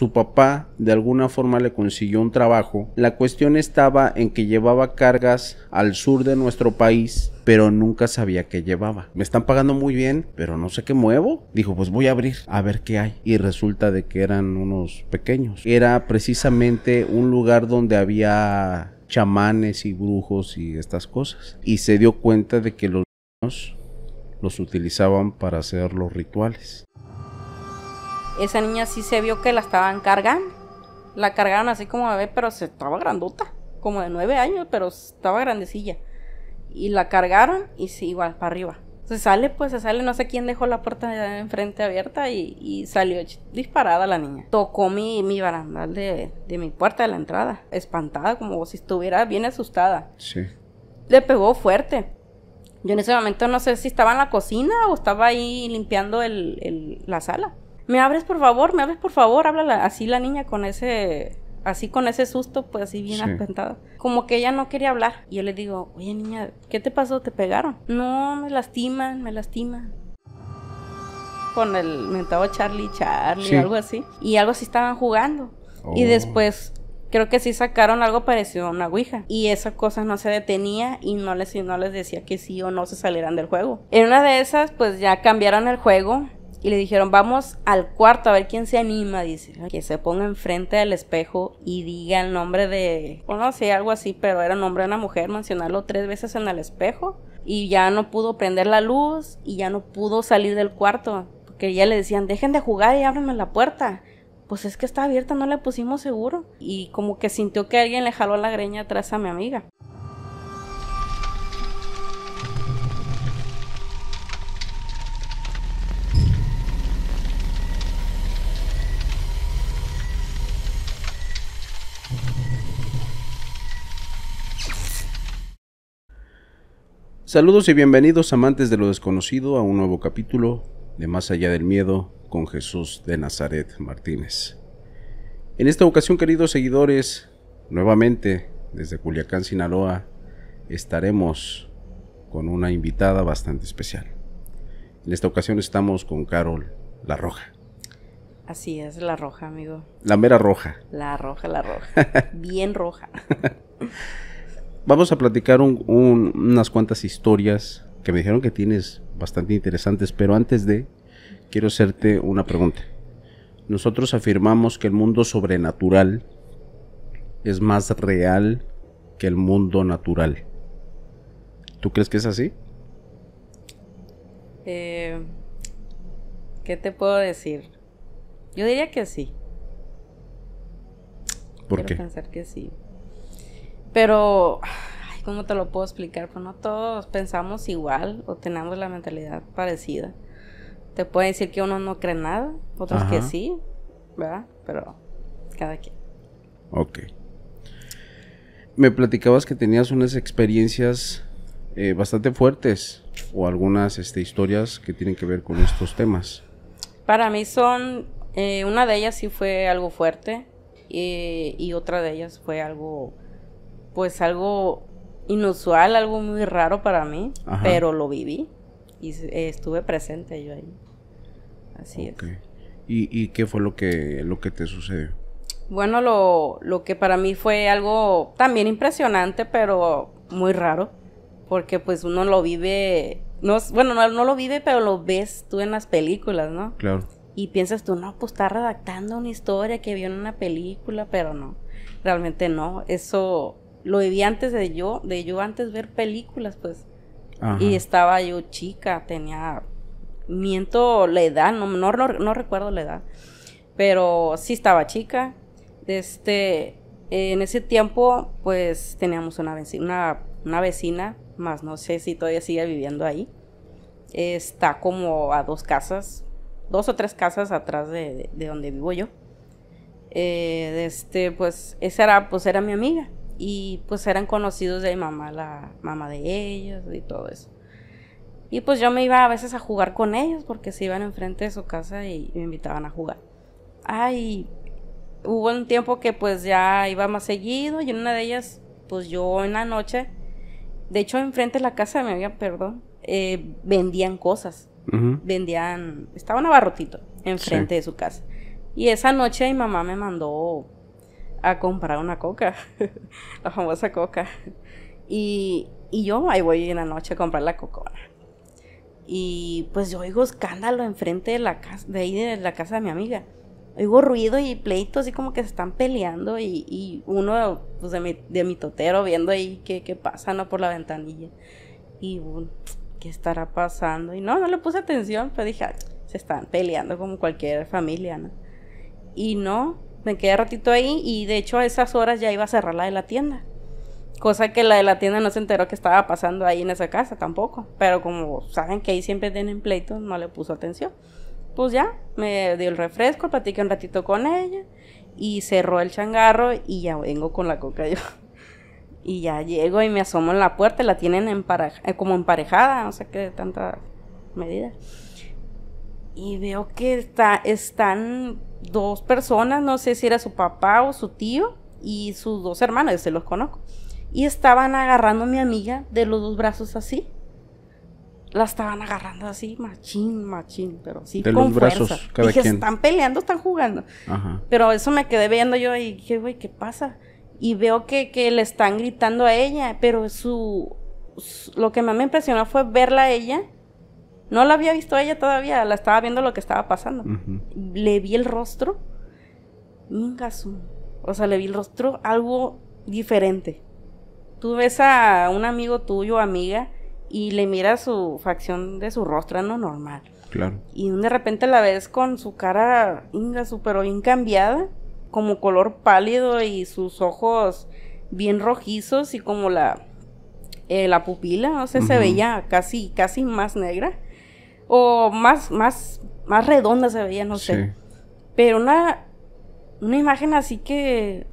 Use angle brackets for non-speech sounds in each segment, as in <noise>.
su papá de alguna forma le consiguió un trabajo, la cuestión estaba en que llevaba cargas al sur de nuestro país pero nunca sabía qué llevaba. Me están pagando muy bien, pero no sé qué muevo. Dijo, pues voy a abrir a ver qué hay. Y resulta de que eran unos pequeños. Era precisamente un lugar donde había chamanes y brujos y estas cosas. Y se dio cuenta de que los niños los utilizaban para hacer los rituales esa niña sí se vio que la estaban cargando. La cargaron así como bebé, pero se estaba grandota, como de nueve años, pero estaba grandecilla. Y la cargaron y sí, igual, para arriba. Se sale, pues se sale, no sé quién dejó la puerta de enfrente abierta y, salió disparada la niña. Tocó mi, mi barandal de, mi puerta de la entrada, espantada, como si estuviera bien asustada. Sí. Le pegó fuerte. Yo en ese momento no sé si estaba en la cocina o estaba ahí limpiando la sala. ¿me abres por favor? ¿Me abres por favor? Habla así la niña con ese así con ese susto, pues así bien sí. Como que ella no quería hablar. Y yo le digo, oye niña, ¿qué te pasó? ¿Te pegaron? No, me lastiman, me lastiman. Con el mentado Charlie, Charlie, algo así. Y algo así estaban jugando. Y oh. después creo que sí sacaron algo parecido a una ouija y esa cosa no se detenía y no les, no les decía que sí o no se salieran del juego. En una de esas pues ya cambiaron el juego y le dijeron, vamos al cuarto a ver quién se anima, dice, que se ponga enfrente del espejo y diga el nombre de, no sé, algo así, pero era nombre de una mujer, mencionarlo tres veces en el espejo y ya no pudo prender la luz y ya no pudo salir del cuarto, porque ya le decían, dejen de jugar y ábrenme la puerta. Pues es que está abierta, no le pusimos seguro. Y como que sintió que alguien le jaló la greña atrás a mi amiga. Saludos y bienvenidos amantes de lo desconocido a un nuevo capítulo de Más allá del miedo con Jesús de Nazaret Martínez. En esta ocasión, queridos seguidores, nuevamente desde Culiacán, Sinaloa, estaremos con una invitada bastante especial. En esta ocasión estamos con Carol La Roja. Así es, La Roja, amigo. La mera roja. La roja, la roja. <laughs> Bien roja. <laughs> vamos a platicar unas cuantas historias que me dijeron que tienes bastante interesantes, pero antes de, quiero hacerte una pregunta. Nosotros afirmamos que el mundo sobrenatural es más real que el mundo natural. ¿Tú crees que es así? Eh, ¿Qué te puedo decir? Yo diría que sí. ¿Por Quiero qué? pensar que sí. Pero, ¿cómo te lo puedo explicar? Pues no todos pensamos igual o tenemos la mentalidad parecida. Te puede decir que uno no cree nada, otros que sí, ¿verdad? Pero cada quien. Ok. Me platicabas que tenías unas experiencias eh, bastante fuertes o algunas este, historias que tienen que ver con estos temas. Para mí son, eh, una de ellas sí fue algo fuerte eh, y otra de ellas fue algo pues algo inusual, algo muy raro para mí, pero lo viví y eh, estuve presente yo ahí. Así es. ¿Y, ¿Y, qué fue lo que, lo que te sucedió? Bueno, lo, lo que para mí fue algo también impresionante, pero muy raro, porque pues uno lo vive, no, bueno, no, no lo vive, pero lo ves tú en las películas, ¿no? Claro. Y piensas tú, no, pues está redactando una historia que vio en una película, pero no, realmente no, eso lo viví antes de yo, de yo antes ver películas, pues. Y estaba yo chica, tenía, miento la edad, no, no, recuerdo la edad, pero sí estaba chica. Este, en ese tiempo, pues teníamos una vecina, una, vecina, más no sé si todavía sigue viviendo ahí. Está como a dos casas, dos o tres casas atrás de, donde vivo yo. Eh, este, pues esa era, pues era mi amiga y pues eran conocidos de mi mamá, la mamá de ellos y todo eso. Y pues yo me iba a veces a jugar con ellos porque se iban enfrente de su casa y me invitaban a jugar. Ay, hubo un tiempo que pues ya iba más seguido y en una de ellas, pues yo en la noche, de hecho enfrente de la casa me había, perdón, eh, vendían cosas. Vendían, estaba un abarrotito enfrente de su casa. Y esa noche mi mamá me mandó a comprar una coca, <laughs> la famosa coca. Y, y yo ahí voy en la noche a comprar la coca... Y pues yo oigo escándalo enfrente de la casa, de ahí de la casa de mi amiga. Oigo ruido y pleitos así como que se están peleando y, y uno pues, de, mi, de mi totero viendo ahí qué, qué pasa, ¿no? Por la ventanilla. Y bueno, ¿qué estará pasando? Y no, no le puse atención, pero dije, se están peleando como cualquier familia, ¿no? Y no, me quedé ratito ahí y de hecho a esas horas ya iba a cerrar la de la tienda. Cosa que la de la tienda no se enteró que estaba pasando ahí en esa casa tampoco. Pero como saben que ahí siempre tienen pleitos, no le puso atención. Pues ya, me dio el refresco, platiqué un ratito con ella y cerró el changarro y ya vengo con la coca yo. <laughs> Y ya llego y me asomo en la puerta, y la tienen eh, como emparejada, no sé qué tanta medida. Y veo que está, están dos personas, no sé si era su papá o su tío y sus dos hermanos, se los conozco. Y estaban agarrando a mi amiga de los dos brazos así. La estaban agarrando así, machín, machín, pero sí de con los Brazos, cada dije, están peleando, están jugando. Pero eso me quedé viendo yo y dije, güey, ¿qué pasa? Y veo que, le están gritando a ella, pero su, lo que más me impresionó fue verla a ella no la había visto ella todavía, la estaba viendo lo que estaba pasando. Le vi el rostro, mingazo. O sea, le vi el rostro algo diferente. Tú ves a un amigo tuyo, amiga, y le miras su facción de su rostro, no normal. Claro. Y de repente la ves con su cara, inga pero bien cambiada, como color pálido y sus ojos bien rojizos y como la eh, la pupila, o sea, se veía casi, casi más negra o más, más, más redonda se veía, no sé. Pero una, una imagen así que,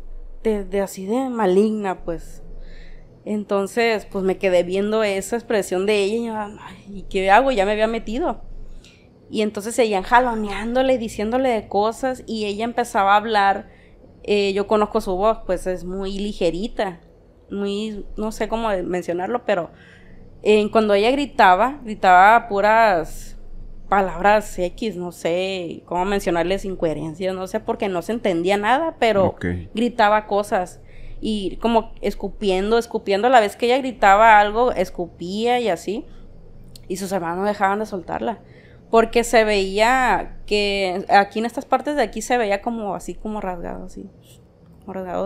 de, así de maligna, pues. Entonces, pues me quedé viendo esa expresión de ella y, yo, Ay, qué hago? Ya me había metido. Y entonces seguían jaloneándole y diciéndole de cosas y ella empezaba a hablar. Eh, yo conozco su voz, pues es muy ligerita, muy, no sé cómo mencionarlo, pero cuando ella gritaba, gritaba puras palabras X, no sé cómo mencionarles incoherencias, no sé, porque no se entendía nada, pero gritaba cosas y como escupiendo, escupiendo, a la vez que ella gritaba algo, escupía y así, y sus hermanos dejaban de soltarla, porque se veía que aquí en estas partes de aquí se veía como así como rasgado, así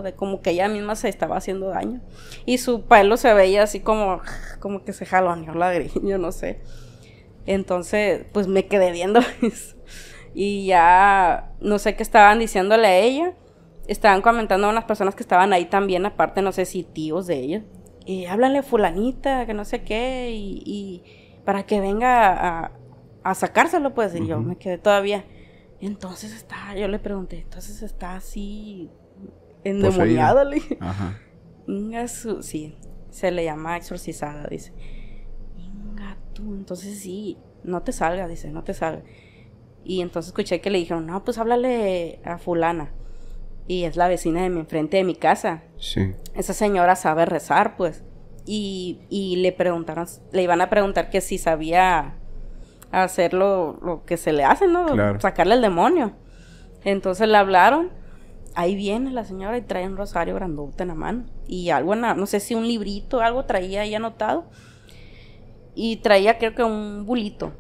de como que ella misma se estaba haciendo daño. Y su pelo se veía así como, como que se jaloneó <laughs> yo no sé. Entonces, pues me quedé viendo <laughs> eso. Y ya no sé qué estaban diciéndole a ella. Estaban comentando a unas personas que estaban ahí también, aparte, no sé si tíos de ella. Y háblale fulanita, que no sé qué, y, para que venga a, sacárselo, pues. Y yo me quedé todavía. Entonces está, yo le pregunté, entonces está así endemoniada, le Ajá. Sí, se le llama exorcizada, dice. tú, entonces sí, no te salga, dice, no te salga. Y entonces escuché que le dijeron, no, pues háblale a fulana. Y es la vecina de mi enfrente de mi casa. Sí. Esa señora sabe rezar, pues. Y, le preguntaron, le iban a preguntar que si sabía hacer lo, que se le hace, ¿no? Sacarle el demonio. Entonces le hablaron ahí viene la señora y trae un rosario grandote en la mano. Y algo, no sé si un librito, algo traía ahí anotado. Y traía creo que un bulito.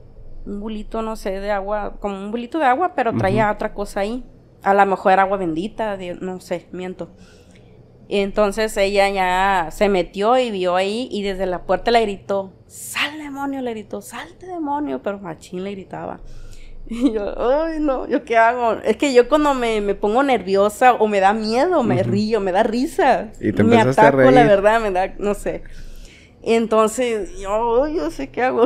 Un bulito, no sé, de agua, como un bulito de agua, pero traía otra cosa ahí. A lo mejor agua bendita, no sé, miento. Entonces ella ya se metió y vio ahí y desde la puerta le gritó, sal demonio, le gritó, salte demonio, pero machín le gritaba. <laughs> Y yo, ay, no, ¿yo qué hago? Es que yo cuando me, pongo nerviosa o me da miedo, me río, me da risa. Y me ataco, la verdad, me da, no sé. Entonces, yo, yo sé qué hago.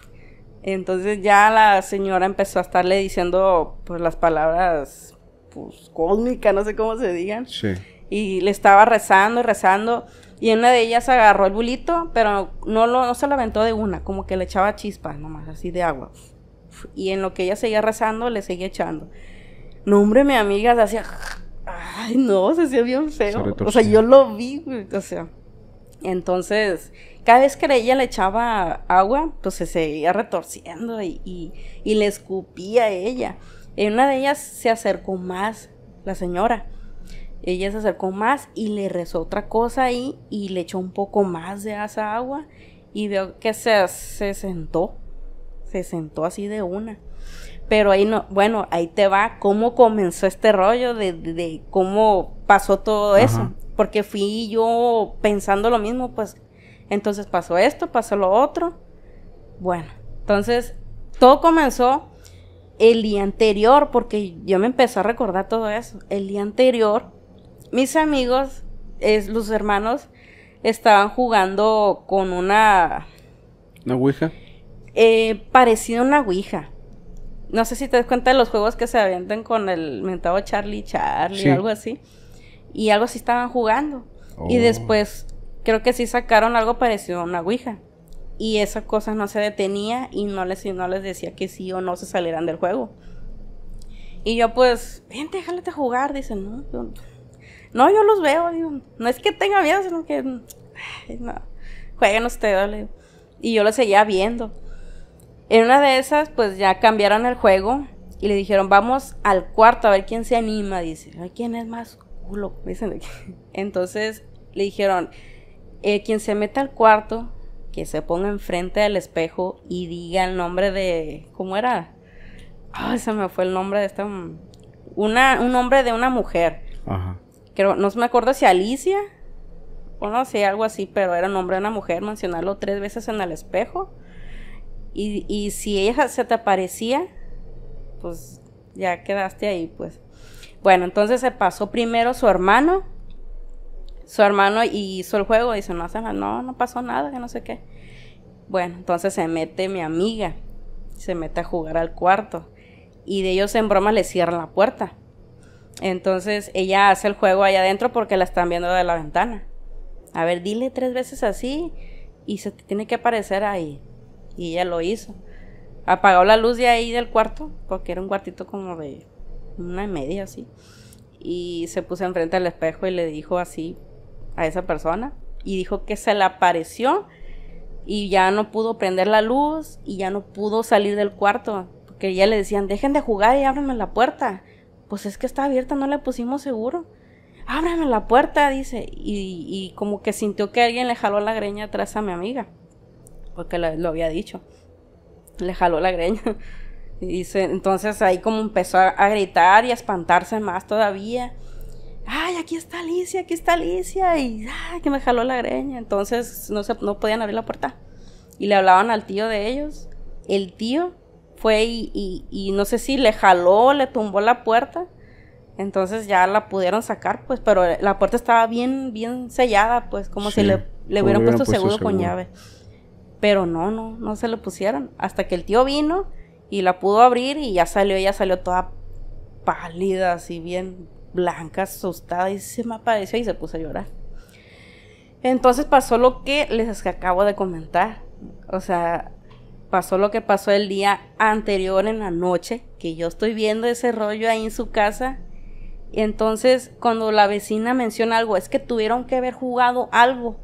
<laughs> Entonces ya la señora empezó a estarle diciendo, pues, las palabras, pues, cósmicas, no sé cómo se digan. Y le estaba rezando, rezando. Y una de ellas agarró el bulito, pero no, lo, no se lo aventó de una, como que le echaba chispas nomás, así de agua y en lo que ella seguía rezando, le seguía echando. No, hombre, mi amiga se hacía. Ay, no, se hacía bien feo. o sea, yo lo vi, O sea. Entonces, cada vez que ella le echaba agua, pues se seguía retorciendo y, le escupía ella. En una de ellas se acercó más la señora. Ella se acercó más y le rezó otra cosa ahí y le echó un poco más de esa agua. Y veo que se, se sentó se sentó así de una. Pero ahí no, bueno, ahí te va cómo comenzó este rollo de, cómo pasó todo eso. Porque fui yo pensando lo mismo, pues entonces pasó esto, pasó lo otro. Bueno, entonces todo comenzó el día anterior, porque yo me empecé a recordar todo eso. El día anterior, mis amigos, es, los hermanos, estaban jugando con una... ¿Una eh, a una Ouija. No sé si te das cuenta de los juegos que se avientan con el mentado Charlie Charlie, algo así. Y algo así estaban jugando. Y oh. después creo que sí sacaron algo parecido a una Ouija. Y esa cosa no se detenía y no les, no les decía que sí o no se salieran del juego. Y yo pues, vente, déjate jugar, dicen, no, yo, no, yo los veo, no es que tenga miedo, sino que, no, jueguen ustedes, y yo los seguía viendo. En una de esas, pues ya cambiaron el juego y le dijeron, vamos al cuarto a ver quién se anima, dice. ¿Quién es más culo? Dicen <laughs> Entonces le dijeron, eh, quien se meta al cuarto, que se ponga enfrente del espejo y diga el nombre de... ¿Cómo era? Ah, se me fue el nombre de esta... Una, un nombre de una mujer. Ajá. Creo, no me acuerdo si Alicia o no sé, algo así, pero era el nombre de una mujer, mencionarlo tres veces en el espejo y, si ella se te aparecía, pues ya quedaste ahí, pues. Bueno, entonces se pasó primero su hermano, su hermano hizo el juego, dice, no, no, no pasó nada, que no sé qué. Bueno, entonces se mete mi amiga, se mete a jugar al cuarto y de ellos en broma le cierran la puerta. Entonces ella hace el juego allá adentro porque la están viendo de la ventana. A ver, dile tres veces así y se te tiene que aparecer ahí. Y ella lo hizo. Apagó la luz de ahí del cuarto, porque era un cuartito como de una y media así. Y se puso enfrente al espejo y le dijo así a esa persona. Y dijo que se le apareció y ya no pudo prender la luz y ya no pudo salir del cuarto. Porque ya le decían, dejen de jugar y ábranme la puerta. Pues es que está abierta, no le pusimos seguro. ábrame la puerta, dice. Y, y como que sintió que alguien le jaló la greña atrás a mi amiga porque lo, había dicho. Le jaló la greña. <laughs> Y se, entonces ahí como empezó a, gritar y a espantarse más todavía. Ay, aquí está Alicia, aquí está Alicia. Y ay, ah, que me jaló la greña. Entonces no, se, no podían abrir la puerta. Y le hablaban al tío de ellos. El tío fue y, y, no sé si le jaló, le tumbó la puerta. Entonces ya la pudieron sacar, pues, pero la puerta estaba bien, bien sellada, pues, como si le, le hubieran, puesto, seguro con llave. Pero no, no, no se lo pusieron. Hasta que el tío vino y la pudo abrir y ya salió, ella salió toda pálida, así bien blanca, asustada, y se me apareció y se puso a llorar. Entonces pasó lo que les acabo de comentar. O sea, pasó lo que pasó el día anterior en la noche, que yo estoy viendo ese rollo ahí en su casa. Y entonces cuando la vecina menciona algo, es que tuvieron que haber jugado algo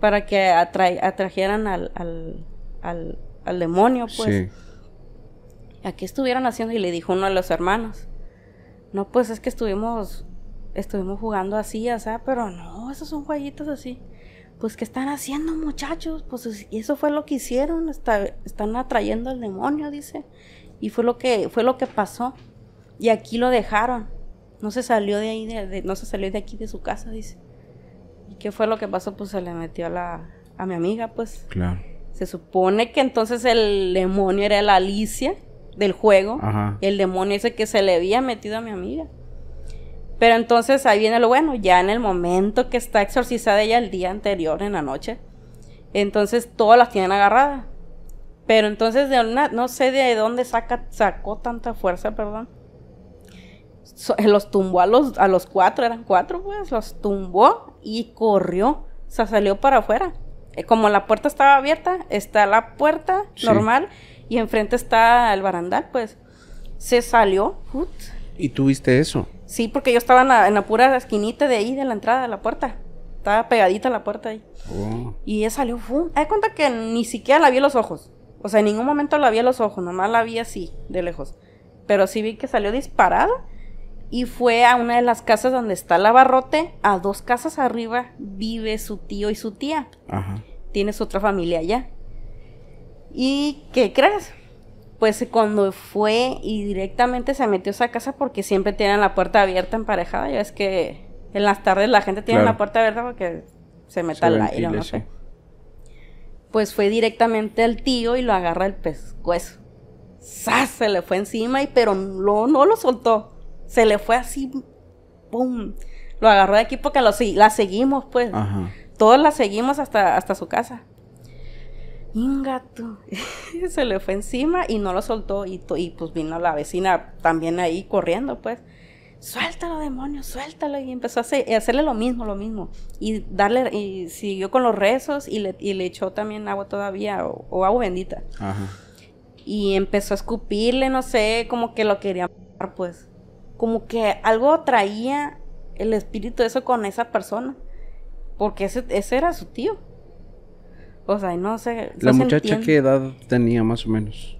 para que atrajeran al, al, al, demonio, pues. Sí. qué estuvieron haciendo? Y le dijo uno de los hermanos. No, pues es que estuvimos, estuvimos jugando así, o sea, pero no, esos son jueguitos así. Pues, ¿qué están haciendo, muchachos? Pues y eso fue lo que hicieron, están atrayendo al demonio, dice. Y fue lo que, fue lo que pasó. Y aquí lo dejaron. No se salió de ahí, de, no se salió de aquí de su casa, dice. ¿Qué fue lo que pasó? Pues se le metió a, la, a mi amiga, pues. Claro. Se supone que entonces el demonio era la Alicia del juego. Ajá. el demonio ese que se le había metido a mi amiga. Pero entonces ahí viene lo bueno, ya en el momento que está exorcizada ella el día anterior, en la noche, entonces todas las tienen agarradas. Pero entonces de no sé de dónde saca, sacó tanta fuerza, perdón. Eh, los tumbó a los, a los cuatro, eran cuatro, pues, los tumbó y corrió. Se salió para afuera. Eh, como la puerta estaba abierta, está la puerta normal y enfrente está el barandal, pues se salió. ¿Y tú viste eso? Sí, porque yo estaba en la, pura esquinita de ahí, de la entrada de la puerta. Estaba pegadita la puerta ahí. Oh. Y ella salió. Hay cuenta que ni siquiera la vi los ojos. O sea, en ningún momento la vi a los ojos, nomás la vi así, de lejos. Pero sí vi que salió disparada y fue a una de las casas donde está el abarrote. A dos casas arriba vive su tío y su tía. Ajá. Tienes otra familia allá. ¿Y qué crees? Pues cuando fue y directamente se metió a esa casa porque siempre tienen la puerta abierta emparejada. Ya es que en las tardes la gente tiene la puerta abierta porque se mete al aire, no sé. Pues fue directamente al tío y lo agarra el pescuezo. ¡Sas! Se le fue encima y pero no lo soltó se le fue así, ¡pum! Lo agarró de aquí porque lo, la seguimos, pues. Todos la seguimos hasta, hasta su casa. un gato <laughs> se le fue encima y no lo soltó. Y, y pues vino la vecina también ahí corriendo, pues. Suéltalo, demonio, suéltalo. Y empezó a, hacerle lo mismo, lo mismo. Y darle, y siguió con los rezos y le, echó también agua todavía, o, agua bendita. Y empezó a escupirle, no sé, como que lo quería, pues como que algo traía el espíritu de eso con esa persona, porque ese, ese era su tío. O sea, no sé. ¿La muchacha qué edad tenía más o menos?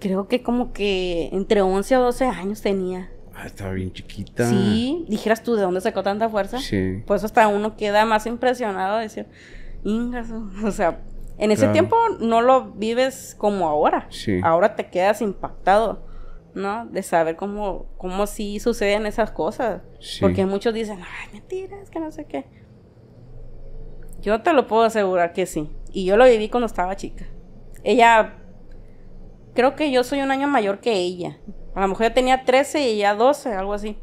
Creo que como que entre 11 o 12 años tenía. Ah, estaba bien chiquita. Sí, dijeras tú de dónde sacó tanta fuerza. Sí. Pues hasta uno queda más impresionado de decir, <laughs> o sea, en ese tiempo no lo vives como ahora. Sí. Ahora te quedas impactado. ¿no? De saber cómo, cómo sí suceden esas cosas. Porque muchos dicen, ay, mentiras, que no sé qué. Yo te lo puedo asegurar que sí. Y yo lo viví cuando estaba chica. Ella, creo que yo soy un año mayor que ella. A lo mejor yo tenía 13 y ella 12, algo así.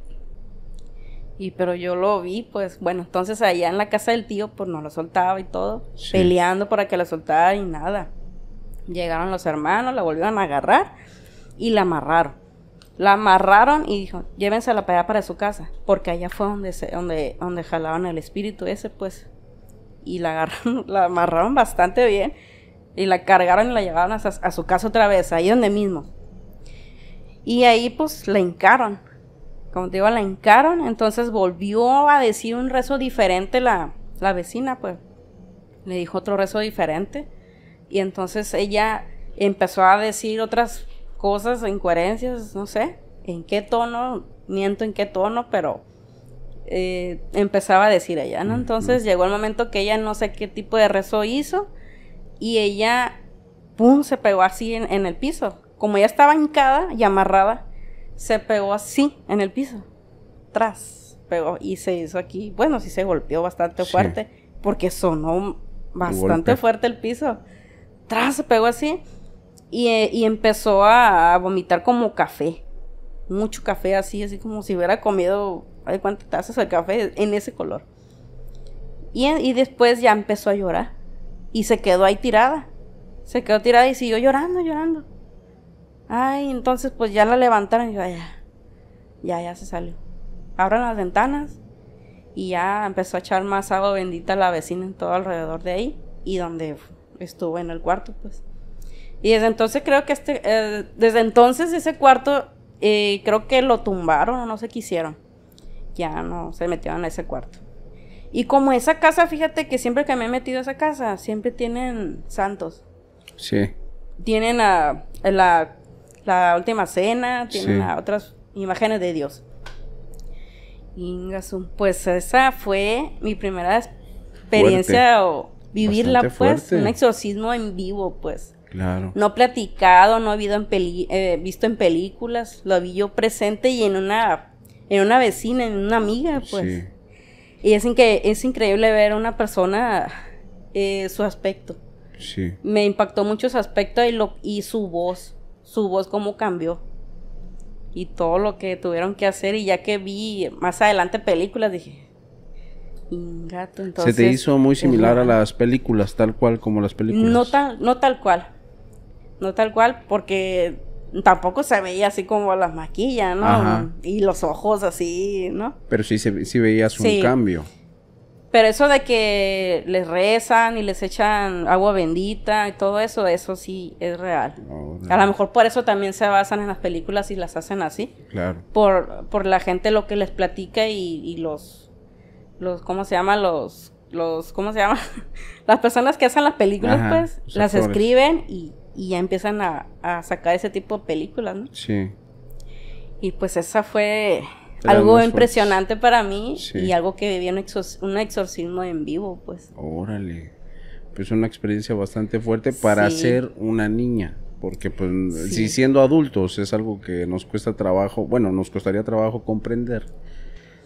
Y pero yo lo vi, pues bueno, entonces allá en la casa del tío, pues no lo soltaba y todo, peleando para que la soltara y nada. Llegaron los hermanos, la volvieron a agarrar y la amarraron. La amarraron y dijo, llévensela la para su casa, porque allá fue donde, se, donde, donde jalaban el espíritu ese, pues. Y la agarraron, <laughs> la amarraron bastante bien y la cargaron y la llevaron a, su casa otra vez, ahí donde mismo. Y ahí pues la hincaron, como te digo, la hincaron, entonces volvió a decir un rezo diferente la, la vecina, pues. Le dijo otro rezo diferente. Y entonces ella empezó a decir otras cosas, incoherencias, no sé, en qué tono, miento en qué tono, pero eh, empezaba a decir ella, ¿no? Entonces llegó el momento que ella no sé qué tipo de rezo hizo y ella, ¡pum!, se pegó así en, el piso. Como ella estaba hincada y amarrada, se pegó así en el piso, tras, pegó y se hizo aquí, bueno, sí se golpeó bastante fuerte porque sonó bastante fuerte el piso. Tras, se pegó así eh, y, empezó a, vomitar como café. Mucho café así, así como si hubiera comido, hay cuántas tazas de café? En ese color. Eh, y, después ya empezó a llorar. Y se quedó ahí tirada. Se quedó tirada y siguió llorando, llorando. Ay, entonces pues ya la levantaron y ya, ya, ya se salió. Abran las ventanas y ya empezó a echar más agua bendita a la vecina en todo alrededor de ahí y donde estuvo en el cuarto, pues. Y desde entonces creo que este, eh, desde entonces ese cuarto eh, creo que lo tumbaron o no se quisieron. Ya no se metieron a ese cuarto. Y como esa casa, fíjate que siempre que me he metido a esa casa, siempre tienen santos. Sí. Tienen a, la, última cena, tienen otras imágenes de Dios. ingasum Pues esa fue mi primera experiencia o vivirla, pues, un exorcismo en vivo, pues. Claro. No platicado, no habido en eh, visto en películas, lo vi yo presente y en una, en una vecina, en una amiga, pues. Y es, es increíble ver a una persona eh, su aspecto. Sí. Me impactó mucho su aspecto y, lo, y su voz, su voz cómo cambió. Y todo lo que tuvieron que hacer y ya que vi más adelante películas, dije, Gato, entonces, Se te hizo muy similar a las películas, tal cual como las películas. No no tal cual, no tal cual, porque tampoco se veía así como las maquillas, ¿no? Y los ojos así, ¿no? Pero sí, sí veías un cambio. Pero eso de que les rezan y les echan agua bendita y todo eso, eso sí es real. Oh, A lo mejor por eso también se basan en las películas y las hacen así. Claro. Por, por la gente lo que les platica y, los, los, ¿cómo se llama? Los, los, ¿cómo se llama? <laughs> las personas que hacen las películas, pues, las escriben y y ya empiezan a, sacar ese tipo de películas, ¿no? Sí. Y pues esa fue algo impresionante para mí y algo que vivía un, exorcismo en vivo, pues. Órale. Pues una experiencia bastante fuerte para ser una niña. Porque pues si siendo adultos es algo que nos cuesta trabajo, bueno, nos costaría trabajo comprender.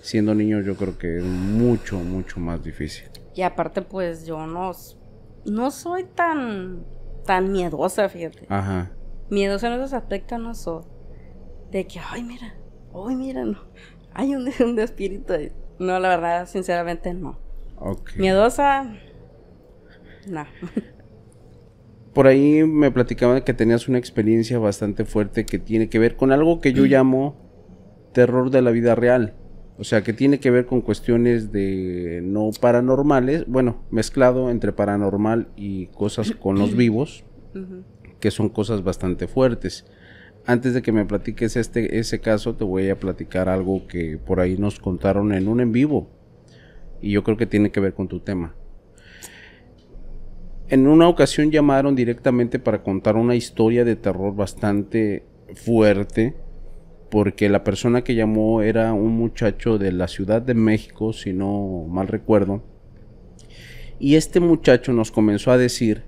Siendo niños yo creo que es mucho, mucho más difícil. Y aparte pues yo no, no soy tan tan miedosa, fíjate. Ajá. Miedosa en esos aspectos no De que, ay, mira, ay, mira, no. Hay un, <laughs> un espíritu. No, la verdad, sinceramente, no. Miedosa, no. <laughs> Por ahí me platicaban que tenías una experiencia bastante fuerte que tiene que ver con algo que yo mm. llamo terror de la vida real. O sea, que tiene que ver con cuestiones de no paranormales, bueno, mezclado entre paranormal y cosas con los vivos, que son cosas bastante fuertes. Antes de que me platiques este ese caso, te voy a platicar algo que por ahí nos contaron en un en vivo y yo creo que tiene que ver con tu tema. En una ocasión llamaron directamente para contar una historia de terror bastante fuerte porque la persona que llamó era un muchacho de la Ciudad de México, si no mal recuerdo. Y este muchacho nos comenzó a decir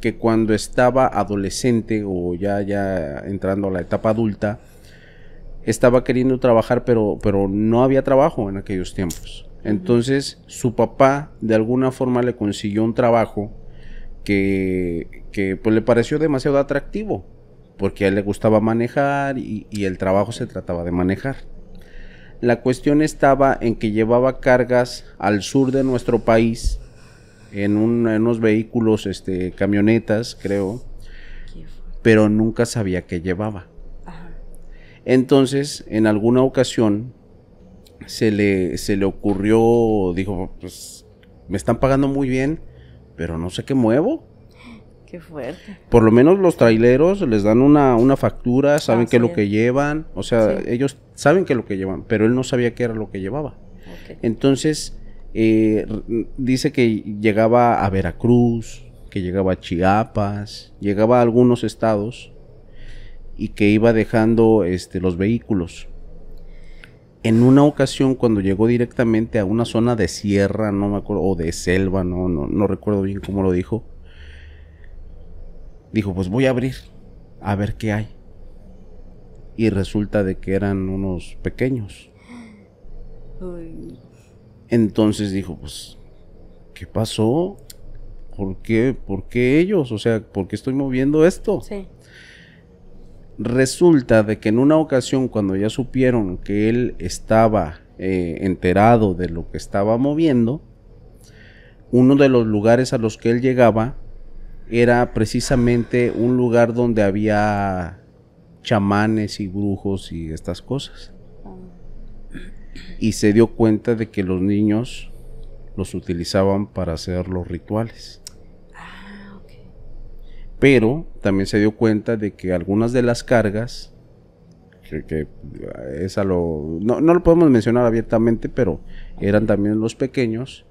que cuando estaba adolescente o ya ya entrando a la etapa adulta, estaba queriendo trabajar, pero, pero no había trabajo en aquellos tiempos. Entonces su papá de alguna forma le consiguió un trabajo que, que pues, le pareció demasiado atractivo porque a él le gustaba manejar y, el trabajo se trataba de manejar. La cuestión estaba en que llevaba cargas al sur de nuestro país en, unos vehículos, este, camionetas, creo, pero nunca sabía qué llevaba. Entonces, en alguna ocasión, se le, se le ocurrió, dijo, pues me están pagando muy bien, pero no sé qué muevo. Qué fuerte. Por lo menos los traileros les dan una, factura, saben ah, qué es lo que llevan, o sea, ellos saben qué es lo que llevan, pero él no sabía qué era lo que llevaba. Entonces, eh, dice que llegaba a Veracruz, que llegaba a Chiapas, llegaba a algunos estados y que iba dejando este, los vehículos. En una ocasión cuando llegó directamente a una zona de sierra, no me acuerdo, o de selva, no, no, no recuerdo bien cómo lo dijo, dijo, pues voy a abrir a ver qué hay. Y resulta de que eran unos pequeños. Entonces dijo, pues, ¿qué pasó? ¿Por qué, ¿Por qué ellos? O sea, ¿por qué estoy moviendo esto? Resulta de que en una ocasión cuando ya supieron que él estaba eh, enterado de lo que estaba moviendo, uno de los lugares a los que él llegaba era precisamente un lugar donde había chamanes y brujos y estas cosas. Y se dio cuenta de que los niños los utilizaban para hacer los rituales. Pero también se dio cuenta de que algunas de las cargas, que, esa lo, no, no, lo podemos mencionar abiertamente, pero eran también los pequeños,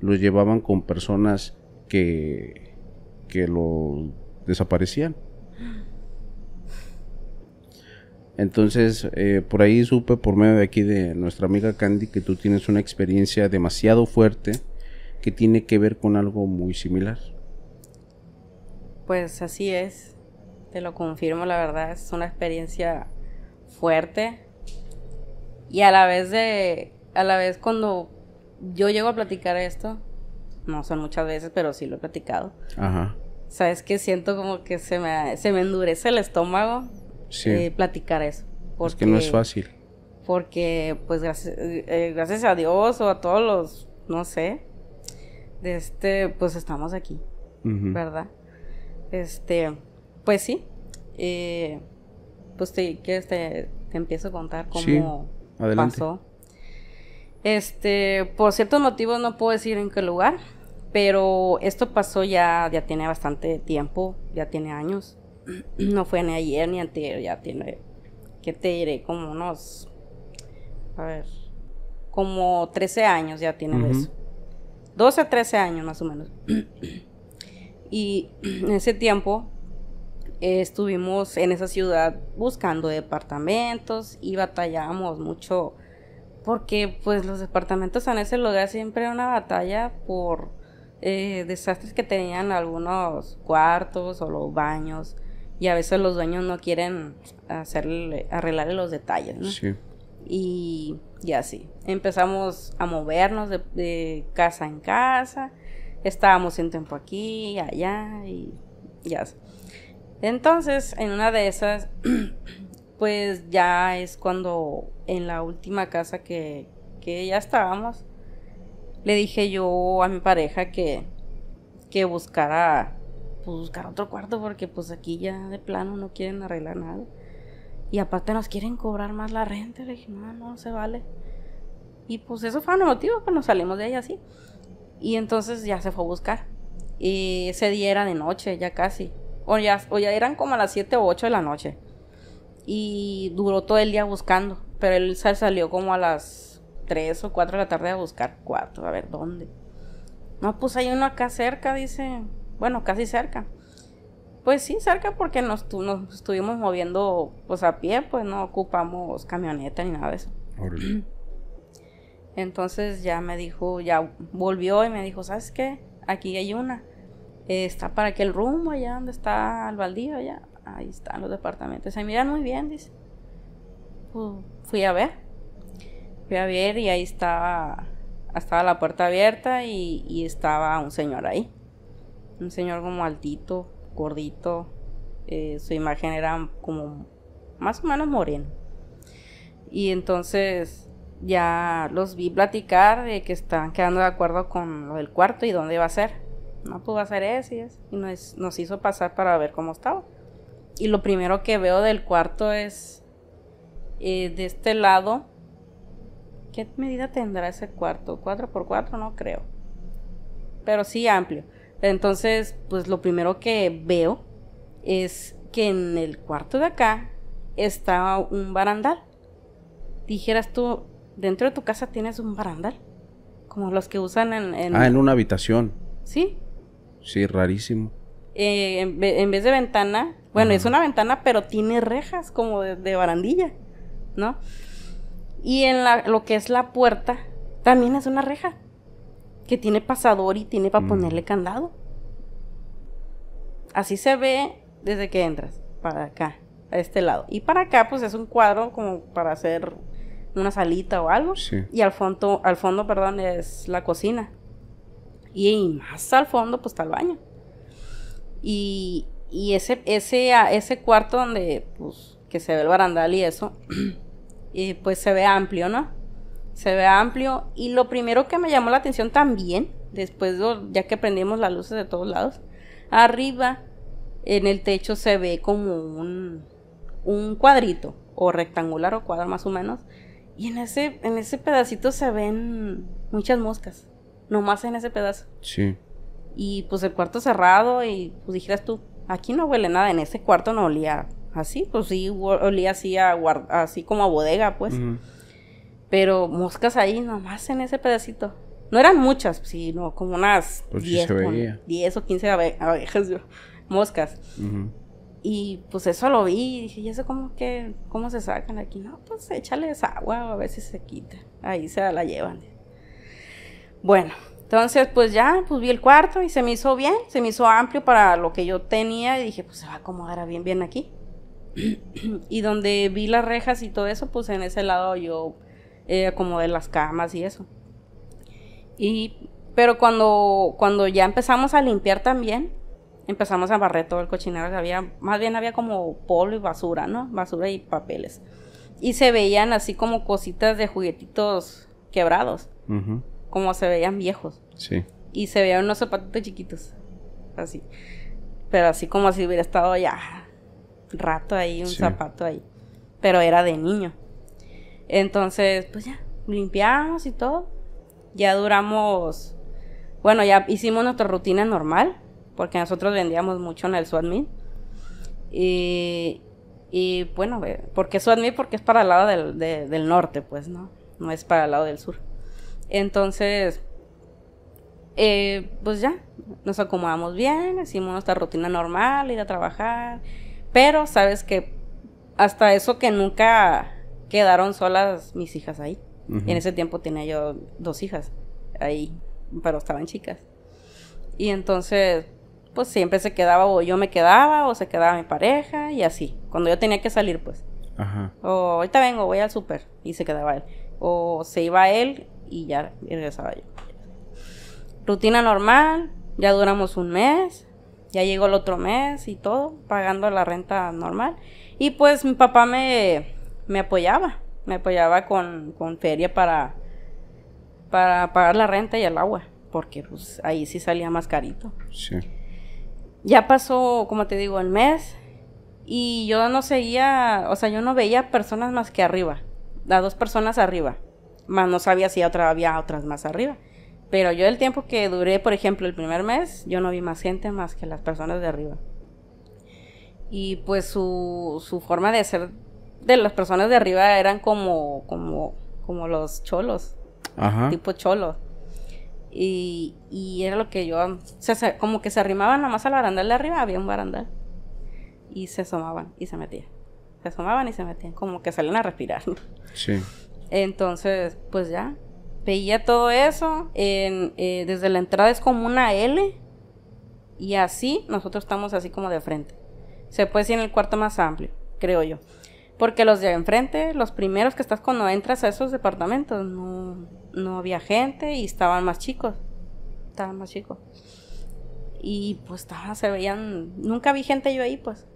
los llevaban con personas que que lo desaparecían. Entonces, eh, por ahí supe por medio de aquí de nuestra amiga Candy que tú tienes una experiencia demasiado fuerte que tiene que ver con algo muy similar. Pues así es, te lo confirmo, la verdad es una experiencia fuerte y a la vez de, a la vez cuando yo llego a platicar esto, no son muchas veces, pero sí lo he platicado. Ajá. Sabes que siento como que se me, se me endurece el estómago sí. Eh, platicar eso. Porque, que no es fácil. Porque, pues, eh, eh, gracias, a Dios o a todos los, no sé, de este, pues estamos aquí, ¿verdad? Este, pues sí, pues te, que te, empiezo a contar cómo sí, pasó. Este, por ciertos motivos no puedo decir en qué lugar, pero esto pasó ya, ya tiene bastante tiempo, ya tiene años. <clears throat> No fue ni ayer ni anterior, ya tiene, ¿qué te diré? Como unos, a ver, como 13 años ya tiene eso. 12 a 13 años más o menos. <clears throat> y en ese tiempo estuvimos en esa ciudad buscando departamentos y batallamos mucho porque pues los departamentos en ese lugar siempre es una batalla por eh, desastres que tenían algunos cuartos o los baños y a veces los dueños no quieren hacer arreglarle los detalles, Y, así. Empezamos a movernos de, casa en casa. Estábamos en tiempo aquí, allá y ya. Entonces, en una de esas, <clears throat> pues ya es cuando en la última casa que, que ya estábamos, le dije yo a mi pareja que, que buscara, pues, buscar otro cuarto porque pues aquí ya de plano no quieren arreglar nada. Y aparte nos quieren cobrar más la renta. Le dije, no, no se vale. Y pues eso fue un motivo, pues nos salimos de ahí así. Y entonces ya se fue a buscar. Y ese día era de noche, ya casi. O ya, o ya eran como a las 7 o 8 de la noche. Y duró todo el día buscando. Pero él salió como a las Tres o cuatro de la tarde a buscar cuatro, a ver dónde. No, pues hay uno acá cerca, dice. Bueno, casi cerca. Pues sí, cerca porque nos, estuvimos moviendo pues a pie, pues no ocupamos camioneta ni nada de eso. <clears throat> Entonces ya me dijo, ya volvió y me dijo, ¿sabes qué? Aquí hay una. Eh, está para aquel rumbo allá donde está el baldío, allá. Ahí están los departamentos. Se miran muy bien, dice. Pues, fui a ver Fui a ver y ahí estaba, estaba la puerta abierta y, estaba un señor ahí. Un señor como altito, gordito. Eh, su imagen era como más o menos moreno. Y entonces ya los vi platicar de que están quedando de acuerdo con lo del cuarto y dónde iba a ser. No, pues va a ser y nos, hizo pasar para ver cómo estaba. Y lo primero que veo del cuarto es eh, de este lado ¿Qué medida tendrá ese cuarto? ...cuatro por cuatro, no creo. Pero sí amplio. Entonces, pues lo primero que veo es que en el cuarto de acá está un barandal. Dijeras tú, dentro de tu casa tienes un barandal. Como los que usan en... Ah, en una habitación. Sí. Sí, rarísimo. Eh, en, vez de ventana, bueno, es una ventana, pero tiene rejas como de, de barandilla, ¿no? Y en la, lo que es la puerta, también es una reja que tiene pasador y tiene para mm. ponerle candado. Así se ve desde que entras, para acá, a este lado. Y para acá, pues es un cuadro como para hacer una salita o algo. Y al fondo, al fondo, perdón, es la cocina. Y más al fondo, pues está el baño. Y, y ese, ese, ese cuarto donde, pues, que se ve el barandal y eso, <clears throat> pues se ve amplio, ¿no? Se ve amplio. Y lo primero que me llamó la atención también, después ya que prendimos las luces de todos lados, arriba en el techo se ve como un, cuadrito, o rectangular o cuadro más o menos. Y en ese, en ese pedacito se ven muchas moscas. Nomás en ese pedazo. Sí. Y pues el cuarto cerrado y pues, dijeras tú, aquí no huele nada, en ese cuarto no olía así, pues sí, olía así, a así como a bodega, pues. Pero moscas ahí nomás en ese pedacito. No eran muchas, sino como unas 10 pues o 15 abejas, moscas. Y pues eso lo vi y dije, ¿y eso cómo, que, cómo se sacan aquí? No, pues échales agua a ver si se quita. Ahí se la llevan. Bueno, entonces pues ya, pues vi el cuarto y se me hizo bien, se me hizo amplio para lo que yo tenía y dije, pues se va a acomodar bien, bien aquí. <clears throat> y donde vi las rejas y todo eso, pues en ese lado yo eh, acomodé las camas y eso. Y, pero cuando, cuando ya empezamos a limpiar también, empezamos a barrer todo el cochinero que había, más bien había como polvo y basura, ¿no? Basura y papeles. Y se veían así como cositas de juguetitos quebrados, como se veían viejos. Sí. Y se veían unos zapatitos chiquitos, así. Pero así como si hubiera estado ya rato ahí, un zapato ahí. Pero era de niño. Entonces, pues ya, limpiamos y todo. Ya duramos, bueno, ya hicimos nuestra rutina normal, porque nosotros vendíamos mucho en el SWATMIT. Y, y bueno, porque qué Porque es para el lado del, norte, pues, ¿no? No es para el lado del sur. Entonces, eh, pues ya, nos acomodamos bien, hicimos nuestra rutina normal, ir a trabajar, pero sabes que hasta eso que nunca quedaron solas mis hijas ahí. En ese tiempo tenía yo dos hijas ahí, pero estaban chicas. Y entonces, pues siempre se quedaba o yo me quedaba o se quedaba mi pareja y así. Cuando yo tenía que salir, pues. Ajá. O ahorita vengo, voy al súper y se quedaba él. O se iba él y ya regresaba yo. Rutina normal, ya duramos un mes ya llegó el otro mes y todo, pagando la renta normal. Y pues mi papá me, me apoyaba, me apoyaba con, con feria para, para pagar la renta y el agua, porque pues ahí sí salía más carito. Ya pasó, como te digo, el mes y yo no seguía, o sea, yo no veía personas más que arriba, a dos personas arriba, más no sabía si otra, había otras más arriba. Pero yo el tiempo que duré, por ejemplo, el primer mes, yo no vi más gente más que las personas de arriba. Y pues su, su forma de ser de las personas de arriba eran como, como, como los cholos. Tipo cholos. Y, y era lo que yo... como que se arrimaban nomás más al barandal de arriba, había un barandal. Y se asomaban y se metían. Se asomaban y se metían. Como que salían a respirar. Sí. Entonces, pues ya, Veía todo eso. Eh, desde la entrada es como una L. Y así nosotros estamos así como de frente. Se puede decir en el cuarto más amplio, creo yo. Porque los de enfrente, los primeros que estás cuando entras a esos departamentos, no, había gente y estaban más chicos. Estaban más chicos. Y pues estaba, se veían. Nunca vi gente yo ahí, pues.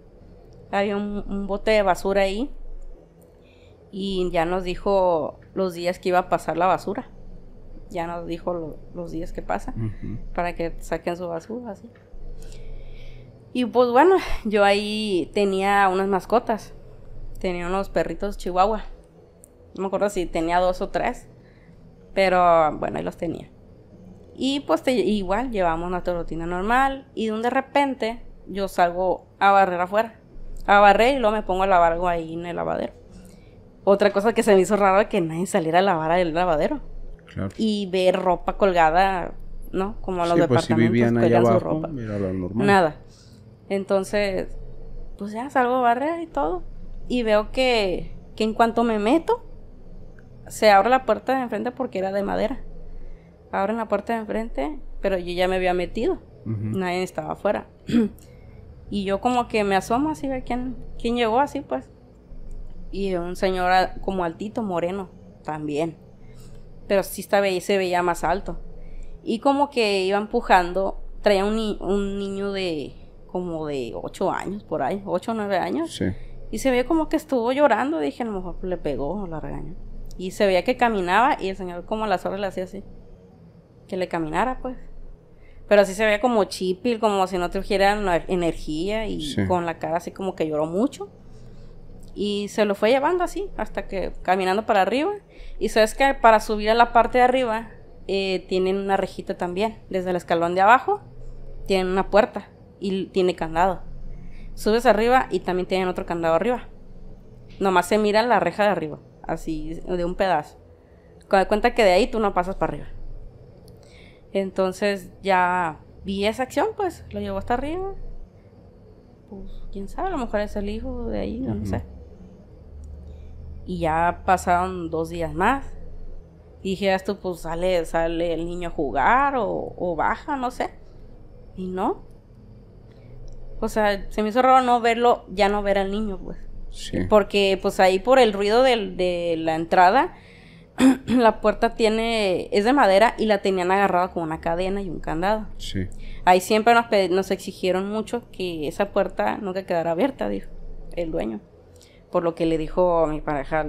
Había un bote de basura ahí y ya nos dijo los días que iba a pasar la basura ya nos dijo los días que pasa, para que saquen su basura así. Y pues bueno, yo ahí tenía unas mascotas, tenía unos perritos chihuahua, no me acuerdo si tenía dos o tres, pero bueno, ahí los tenía. Y pues igual llevamos nuestra rutina normal y de repente yo salgo a barrer afuera, a barrer y luego me pongo a lavar algo ahí en el lavadero. Otra cosa que se me hizo raro es que nadie saliera a lavar el lavadero. Y ve ropa colgada, ¿no? Como los pues, departamentos pues ropa. Nada. Entonces, pues ya salgo a barrer y todo. Y veo que, que en cuanto me meto, se abre la puerta de enfrente porque era de madera. Abren la puerta de enfrente, pero yo ya me había metido. Nadie estaba afuera. <clears throat> y yo como que me asomo así, ver quién, quién llegó así, pues. Y un señor como altito, moreno, también pero sí estaba, se veía más alto. Y como que iba empujando, traía un, niño de como de 8 años, por ahí, 8 o 9 años. Y se veía como que estuvo llorando, dije, a lo mejor le pegó la regaña... Y se veía que caminaba y el señor como a las horas le hacía así. Que le caminara, pues. Pero así se veía como chipil, como si no tuviera energía y con la cara así como que lloró mucho y se lo fue llevando así, hasta que caminando para arriba. Y sabes que para subir a la parte de arriba eh, tienen una rejita también. Desde el escalón de abajo tienen una puerta y tiene candado. Subes arriba y también tienen otro candado arriba. Nomás se mira la reja de arriba, así de un pedazo. Con cuenta que de ahí tú no pasas para arriba. Entonces ya vi esa acción, pues lo llevó hasta arriba. Pues quién sabe, a lo mejor es el hijo de ahí, no, no sé. Y ya pasaron dos días más. Y dije, ah, esto pues sale, sale el niño a jugar o, baja, no sé. Y no. O sea, se me hizo raro no verlo, ya no ver al niño, pues. Sí. Porque pues ahí por el ruido de la entrada, <clears throat> la puerta tiene, es de madera y la tenían agarrada con una cadena y un candado. Sí. Ahí siempre nos, nos exigieron mucho que esa puerta nunca quedara abierta, dijo el dueño por lo que le dijo a mi pareja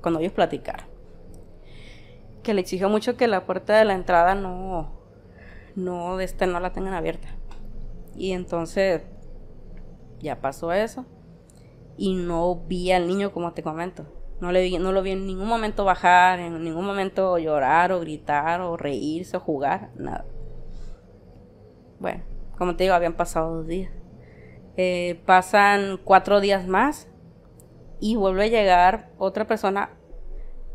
cuando ellos platicaron. Que le exigió mucho que la puerta de la entrada no, no, este, no la tengan abierta. Y entonces ya pasó eso. Y no vi al niño, como te comento. No, le no lo vi en ningún momento bajar, en ningún momento llorar o gritar o reírse o jugar, nada. Bueno, como te digo, habían pasado dos días. Eh, pasan cuatro días más y vuelve a llegar otra persona.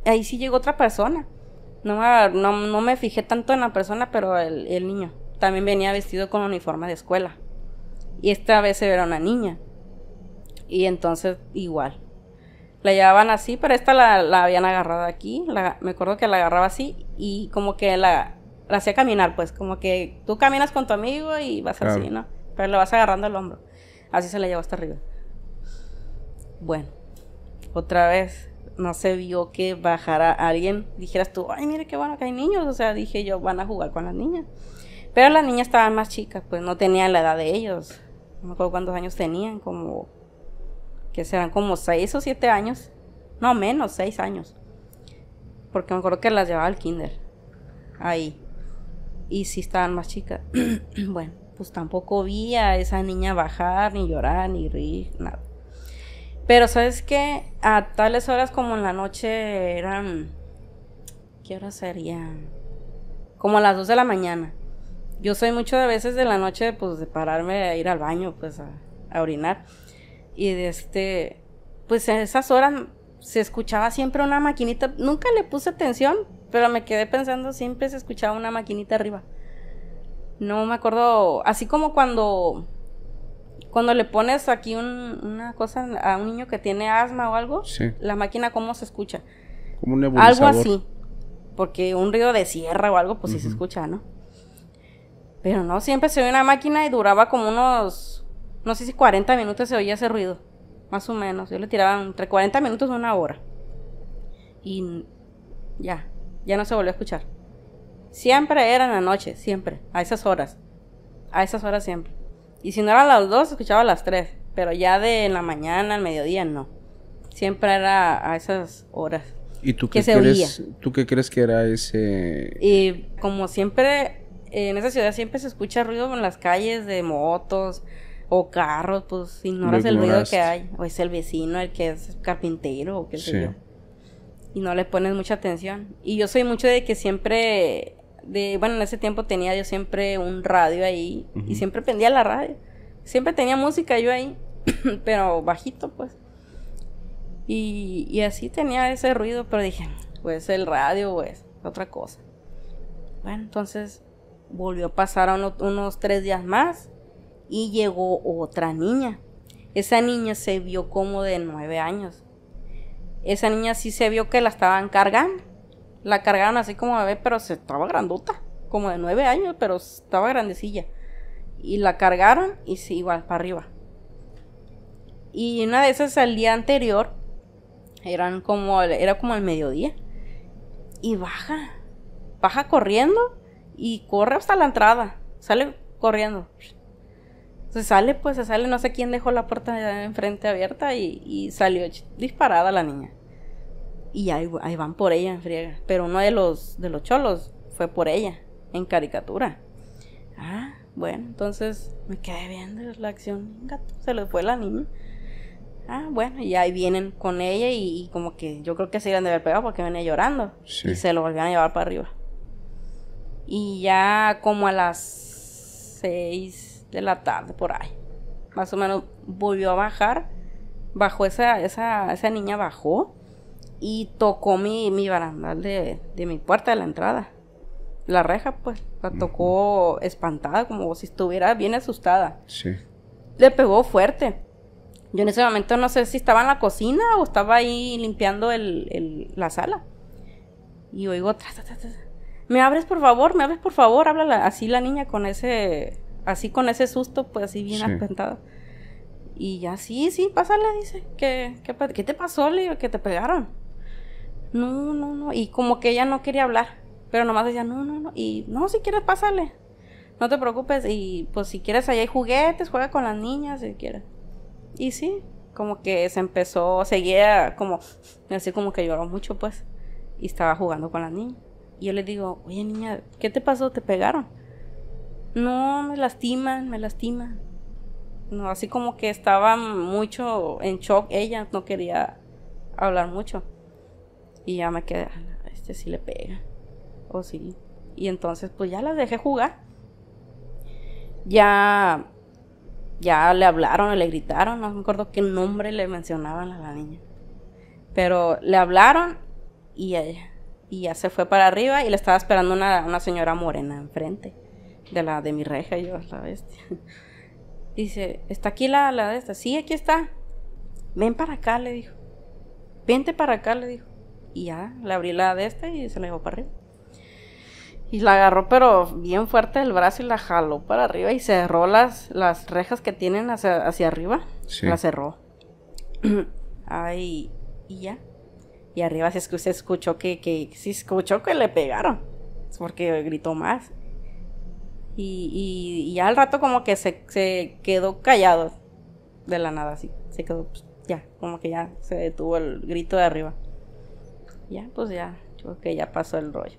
Ahí sí llegó otra persona. No, no, me fijé tanto en la persona, pero el, niño también venía vestido con uniforme de escuela. Y esta vez era una niña. Y entonces igual. La llevaban así, pero esta la, habían agarrado aquí. me acuerdo que la agarraba así y como que la, hacía caminar, pues como que tú caminas con tu amigo y vas así, ¿no? Pero le vas agarrando el hombro. Así se la llevó hasta arriba. Bueno, otra vez no se vio que bajara alguien, dijeras tú, ay, mire qué bueno que hay niños, o sea, dije yo, van a jugar con las niñas. Pero las niñas estaban más chicas, pues no tenían la edad de ellos, no me acuerdo cuántos años tenían, como que serán como seis o siete años, no menos, seis años, porque me acuerdo que las llevaba al kinder, ahí, y sí estaban más chicas. <clears throat> bueno, pues tampoco vi a esa niña bajar, ni llorar, ni rir, nada. Pero sabes que a tales horas como en la noche eran. ¿Qué hora serían? Como a las 2 de la mañana. Yo soy mucho de veces de la noche, pues, de pararme a ir al baño, pues, a, a orinar. Y de este. Pues en esas horas se escuchaba siempre una maquinita. Nunca le puse atención, pero me quedé pensando, siempre se escuchaba una maquinita arriba. No me acuerdo. Así como cuando cuando le pones aquí una cosa a un niño que tiene asma o algo, la máquina cómo se escucha. Algo así. Porque un ruido de sierra o algo, pues sí se escucha, ¿no? Pero no, siempre se oía una máquina y duraba como unos, no sé si 40 minutos se oía ese ruido. Más o menos. Yo le tiraba entre 40 minutos y una hora. Y ya, ya no se volvió a escuchar. Siempre era en la noche, siempre, a esas horas. A esas horas siempre. Y si no eran las dos, escuchaba a las tres. Pero ya de la mañana, al mediodía, no. Siempre era a esas horas. ¿Y tú qué, se crees, tú qué crees que era ese...? Y como siempre, en esa ciudad siempre se escucha ruido en las calles de motos o carros, pues ignoras el ruido que hay. O es el vecino, el que es carpintero o qué sé yo. Y no le pones mucha atención. Y yo soy mucho de que siempre de, bueno, en ese tiempo tenía yo siempre un radio ahí y siempre prendía la radio. Siempre tenía música yo ahí, <clears throat> pero bajito pues. Y, así tenía ese ruido, pero dije, pues el radio, pues, otra cosa. Bueno, entonces volvió a pasar unos tres días más y llegó otra niña. Esa niña se vio como de nueve años. Esa niña sí se vio que la estaban cargando la cargaron así como bebé, pero se estaba grandota, como de nueve años, pero estaba grandecilla. Y la cargaron y se igual para arriba. Y una de esas al día anterior, eran como, era como el mediodía. Y baja, baja corriendo y corre hasta la entrada. Sale corriendo. Se sale, pues se sale, no sé quién dejó la puerta enfrente abierta y salió disparada la niña. Y ahí, van por ella en friega. Pero uno de los, de los cholos fue por ella, en caricatura. Ah, bueno, entonces me quedé viendo la acción. se le fue la niña. Ah, bueno, y ahí vienen con ella y, como que yo creo que se iban de ver pegado porque venía llorando. Y se lo volvían a llevar para arriba. Y ya como a las Seis de la tarde, por ahí, más o menos volvió a bajar. Bajó esa, esa, esa niña bajó y tocó mi, mi barandal de, mi puerta de la entrada. La reja, pues, la tocó espantada, como si estuviera bien asustada. Sí. Le pegó fuerte. Yo en ese momento no sé si estaba en la cocina o estaba ahí limpiando la sala. Y oigo, me abres por favor, me abres por favor, habla así la niña con ese, así con ese susto, pues así bien sí. Y ya, sí, sí, pásale, dice, ¿Qué, qué, te pasó? Leo que te pegaron no, no, no, y como que ella no quería hablar, pero nomás decía, no, no, no, y no, si quieres pásale, no te preocupes, y pues si quieres allá hay juguetes, juega con las niñas, si quieres. Y sí, como que se empezó, seguía como, así como que lloró mucho pues, y estaba jugando con las niñas. Y yo le digo, oye niña, ¿qué te pasó? ¿Te pegaron? No, me lastiman, me lastiman. No, así como que estaba mucho en shock ella, no quería hablar mucho. Y ya me quedé, este sí le pega. O sí. Y entonces pues ya la dejé jugar. Ya, ya le hablaron, le gritaron, no me acuerdo qué nombre le mencionaban a la niña. Pero le hablaron y ella y ya se fue para arriba y le estaba esperando una, señora morena enfrente de la de mi reja, yo la bestia. <laughs> Dice, ¿está aquí la, la de esta? Sí, aquí está. Ven para acá, le dijo. Vente para acá, le dijo y ya, le abrí la de este y se la llevó para arriba. Y la agarró pero bien fuerte el brazo y la jaló para arriba y cerró las, las rejas que tienen hacia, arriba. La cerró. <clears throat> Ay, y ya. Y arriba se escuchó, escuchó que, que, escuchó que le pegaron. Es porque gritó más. Y, ya al rato como que se, quedó callado de la nada, así. Se quedó, pues, ya, como que ya se detuvo el grito de arriba. Ya, pues ya, yo creo que ya pasó el rollo.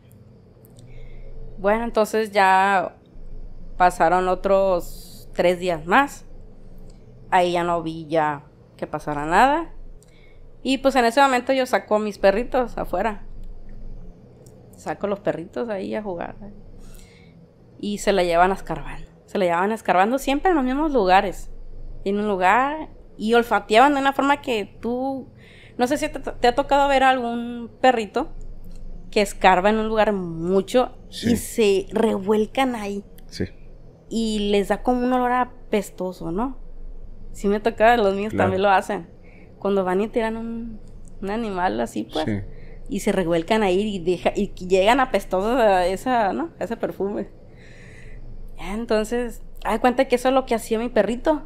Bueno, entonces ya pasaron otros tres días más. Ahí ya no vi ya que pasara nada. Y pues en ese momento yo saco a mis perritos afuera. Saco los perritos ahí a jugar. Y se la llevan escarbando. Se la llevan escarbando siempre en los mismos lugares. En un lugar. Y olfateaban de una forma que tú no sé si te, ha tocado ver algún perrito que escarba en un lugar mucho y se revuelcan ahí. Sí. Y les da como un olor apestoso, ¿no? Sí me tocaba los míos también lo hacen. Cuando van y tiran un, animal así, pues. Y se revuelcan ahí y, deja, y llegan apestosos a, esa, ¿no? ese perfume. Entonces, hay cuenta que eso es lo que hacía mi perrito.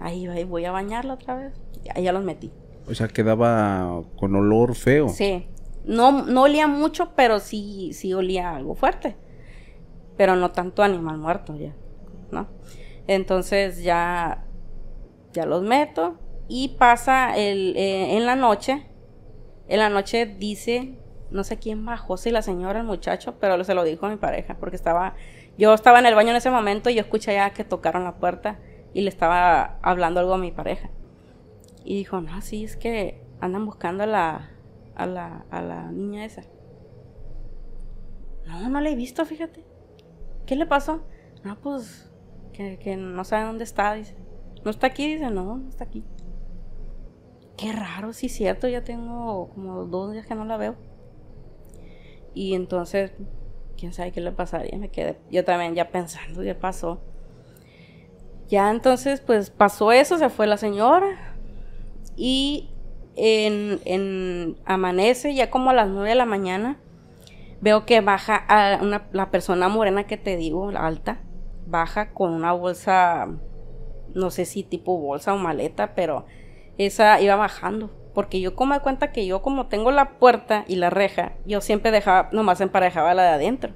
Ahí, ahí voy a bañarlo otra vez. Ahí ya los metí. O sea, quedaba con olor feo. Sí. No, no olía mucho, pero sí, sí olía algo fuerte. Pero no tanto animal muerto ya, ¿no? Entonces ya, ya los meto y pasa el, eh, en la noche. En la noche dice, no sé quién bajó, si la señora, el muchacho, pero se lo dijo a mi pareja, porque estaba, yo estaba en el baño en ese momento y yo escuché ya que tocaron la puerta y le estaba hablando algo a mi pareja. Y dijo, no, sí, es que andan buscando a la, a la, a la niña esa. No, no la he visto, fíjate. ¿Qué le pasó? No, pues que, que no saben dónde está, dice. ¿No está aquí? Dice, no, no está aquí. Qué raro, sí, cierto, ya tengo como dos días que no la veo. Y entonces, quién sabe qué le pasaría, me quedé yo también ya pensando, ya pasó. Ya entonces, pues pasó eso, se fue la señora, y en, amanece ya como a las 9 de la mañana, veo que baja a una, la persona morena que te digo, la alta, baja con una bolsa, no sé si tipo bolsa o maleta, pero esa iba bajando. Porque yo como doy cuenta que yo como tengo la puerta y la reja, yo siempre dejaba, nomás emparejaba la de adentro.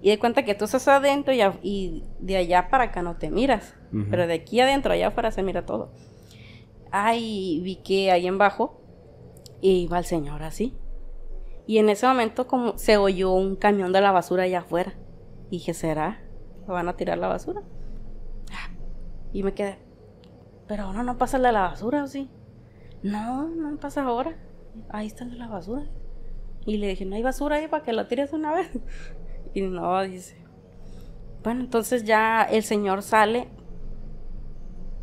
Y de cuenta que tú estás adentro y, de allá para acá no te miras. Pero de aquí adentro, allá afuera se mira todo ay, vi que ahí en bajo iba el señor así. Y en ese momento como se oyó un camión de la basura allá afuera. Y dije, ¿será? ¿Me van a tirar la basura? Ah, y me quedé, pero ahora no pasa el de la basura, ¿o sí? No, no pasa ahora. Ahí está de la basura. Y le dije, no hay basura ahí para que la tires una vez. <laughs> Y no, dice. Bueno, entonces ya el señor sale,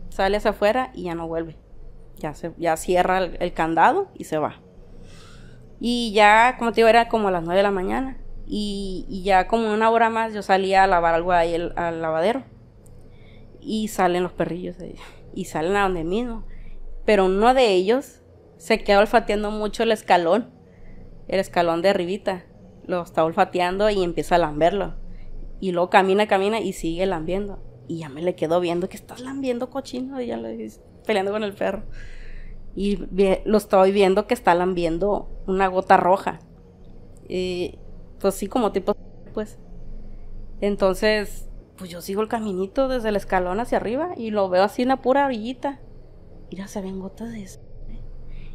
sale hacia afuera y ya no vuelve. Ya, se, cierra el, candado y se va. Y ya, como te digo, era como a las 9 de la mañana. Y, ya como una hora más yo salía a lavar algo ahí al lavadero. Y salen los perrillos de Y salen a donde mismo. Pero uno de ellos se queda olfateando mucho el escalón. El escalón de arribita. Lo está olfateando y empieza a lamberlo. Y luego camina, camina y sigue lambiendo. Y ya me le quedo viendo que estás lambiendo cochino. Y ya le dice, peleando con el perro. Y lo estoy viendo que estaban viendo una gota roja. pues sí, como tipo, pues. Entonces, pues yo sigo el caminito desde el escalón hacia arriba y lo veo así en la pura orillita. Mira, se ven gotas de sangre.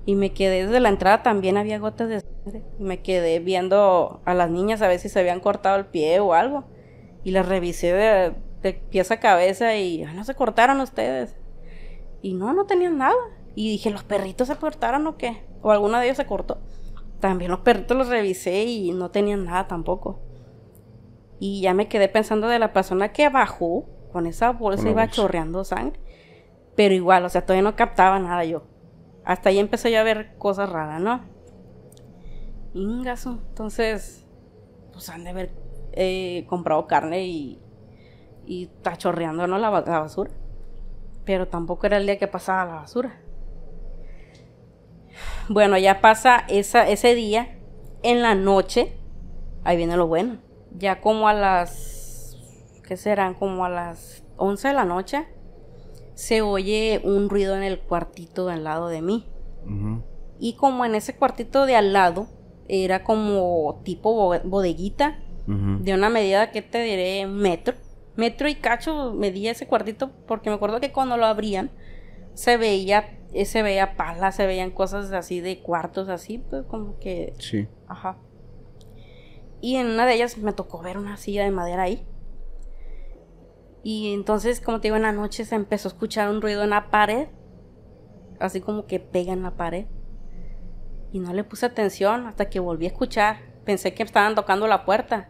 Y me quedé desde la entrada, también había gotas de sangre. me quedé viendo a las niñas a ver si se habían cortado el pie o algo. Y las revisé de, de pieza a cabeza y ah, no se cortaron ustedes. Y no, no tenían nada. Y dije, ¿los perritos se cortaron o qué? O alguno de ellos se cortó. También los perritos los revisé y no tenían nada tampoco. Y ya me quedé pensando de la persona que bajó con esa bolsa, iba chorreando sangre. Pero igual, o sea, todavía no captaba nada yo. Hasta ahí empecé yo a ver cosas raras, ¿no? Ingaso. Entonces, pues han de haber eh, comprado carne y, y está chorreando, ¿no? la basura pero tampoco era el día que pasaba la basura. Bueno, ya pasa esa, ese día, en la noche, ahí viene lo bueno. Ya como a las, ¿qué serán? Como a las 11 de la noche, se oye un ruido en el cuartito de al lado de mí. Y como en ese cuartito de al lado, era como tipo bodeguita, de una medida que te diré, metro metro y cacho me di ese cuartito porque me acuerdo que cuando lo abrían se veía eh, se veía pala, se veían cosas así de cuartos así, pues como que Sí. Ajá. Y en una de ellas me tocó ver una silla de madera ahí. Y entonces, como te digo, en la noche se empezó a escuchar un ruido en la pared, así como que pega en la pared. Y no le puse atención hasta que volví a escuchar. Pensé que estaban tocando la puerta.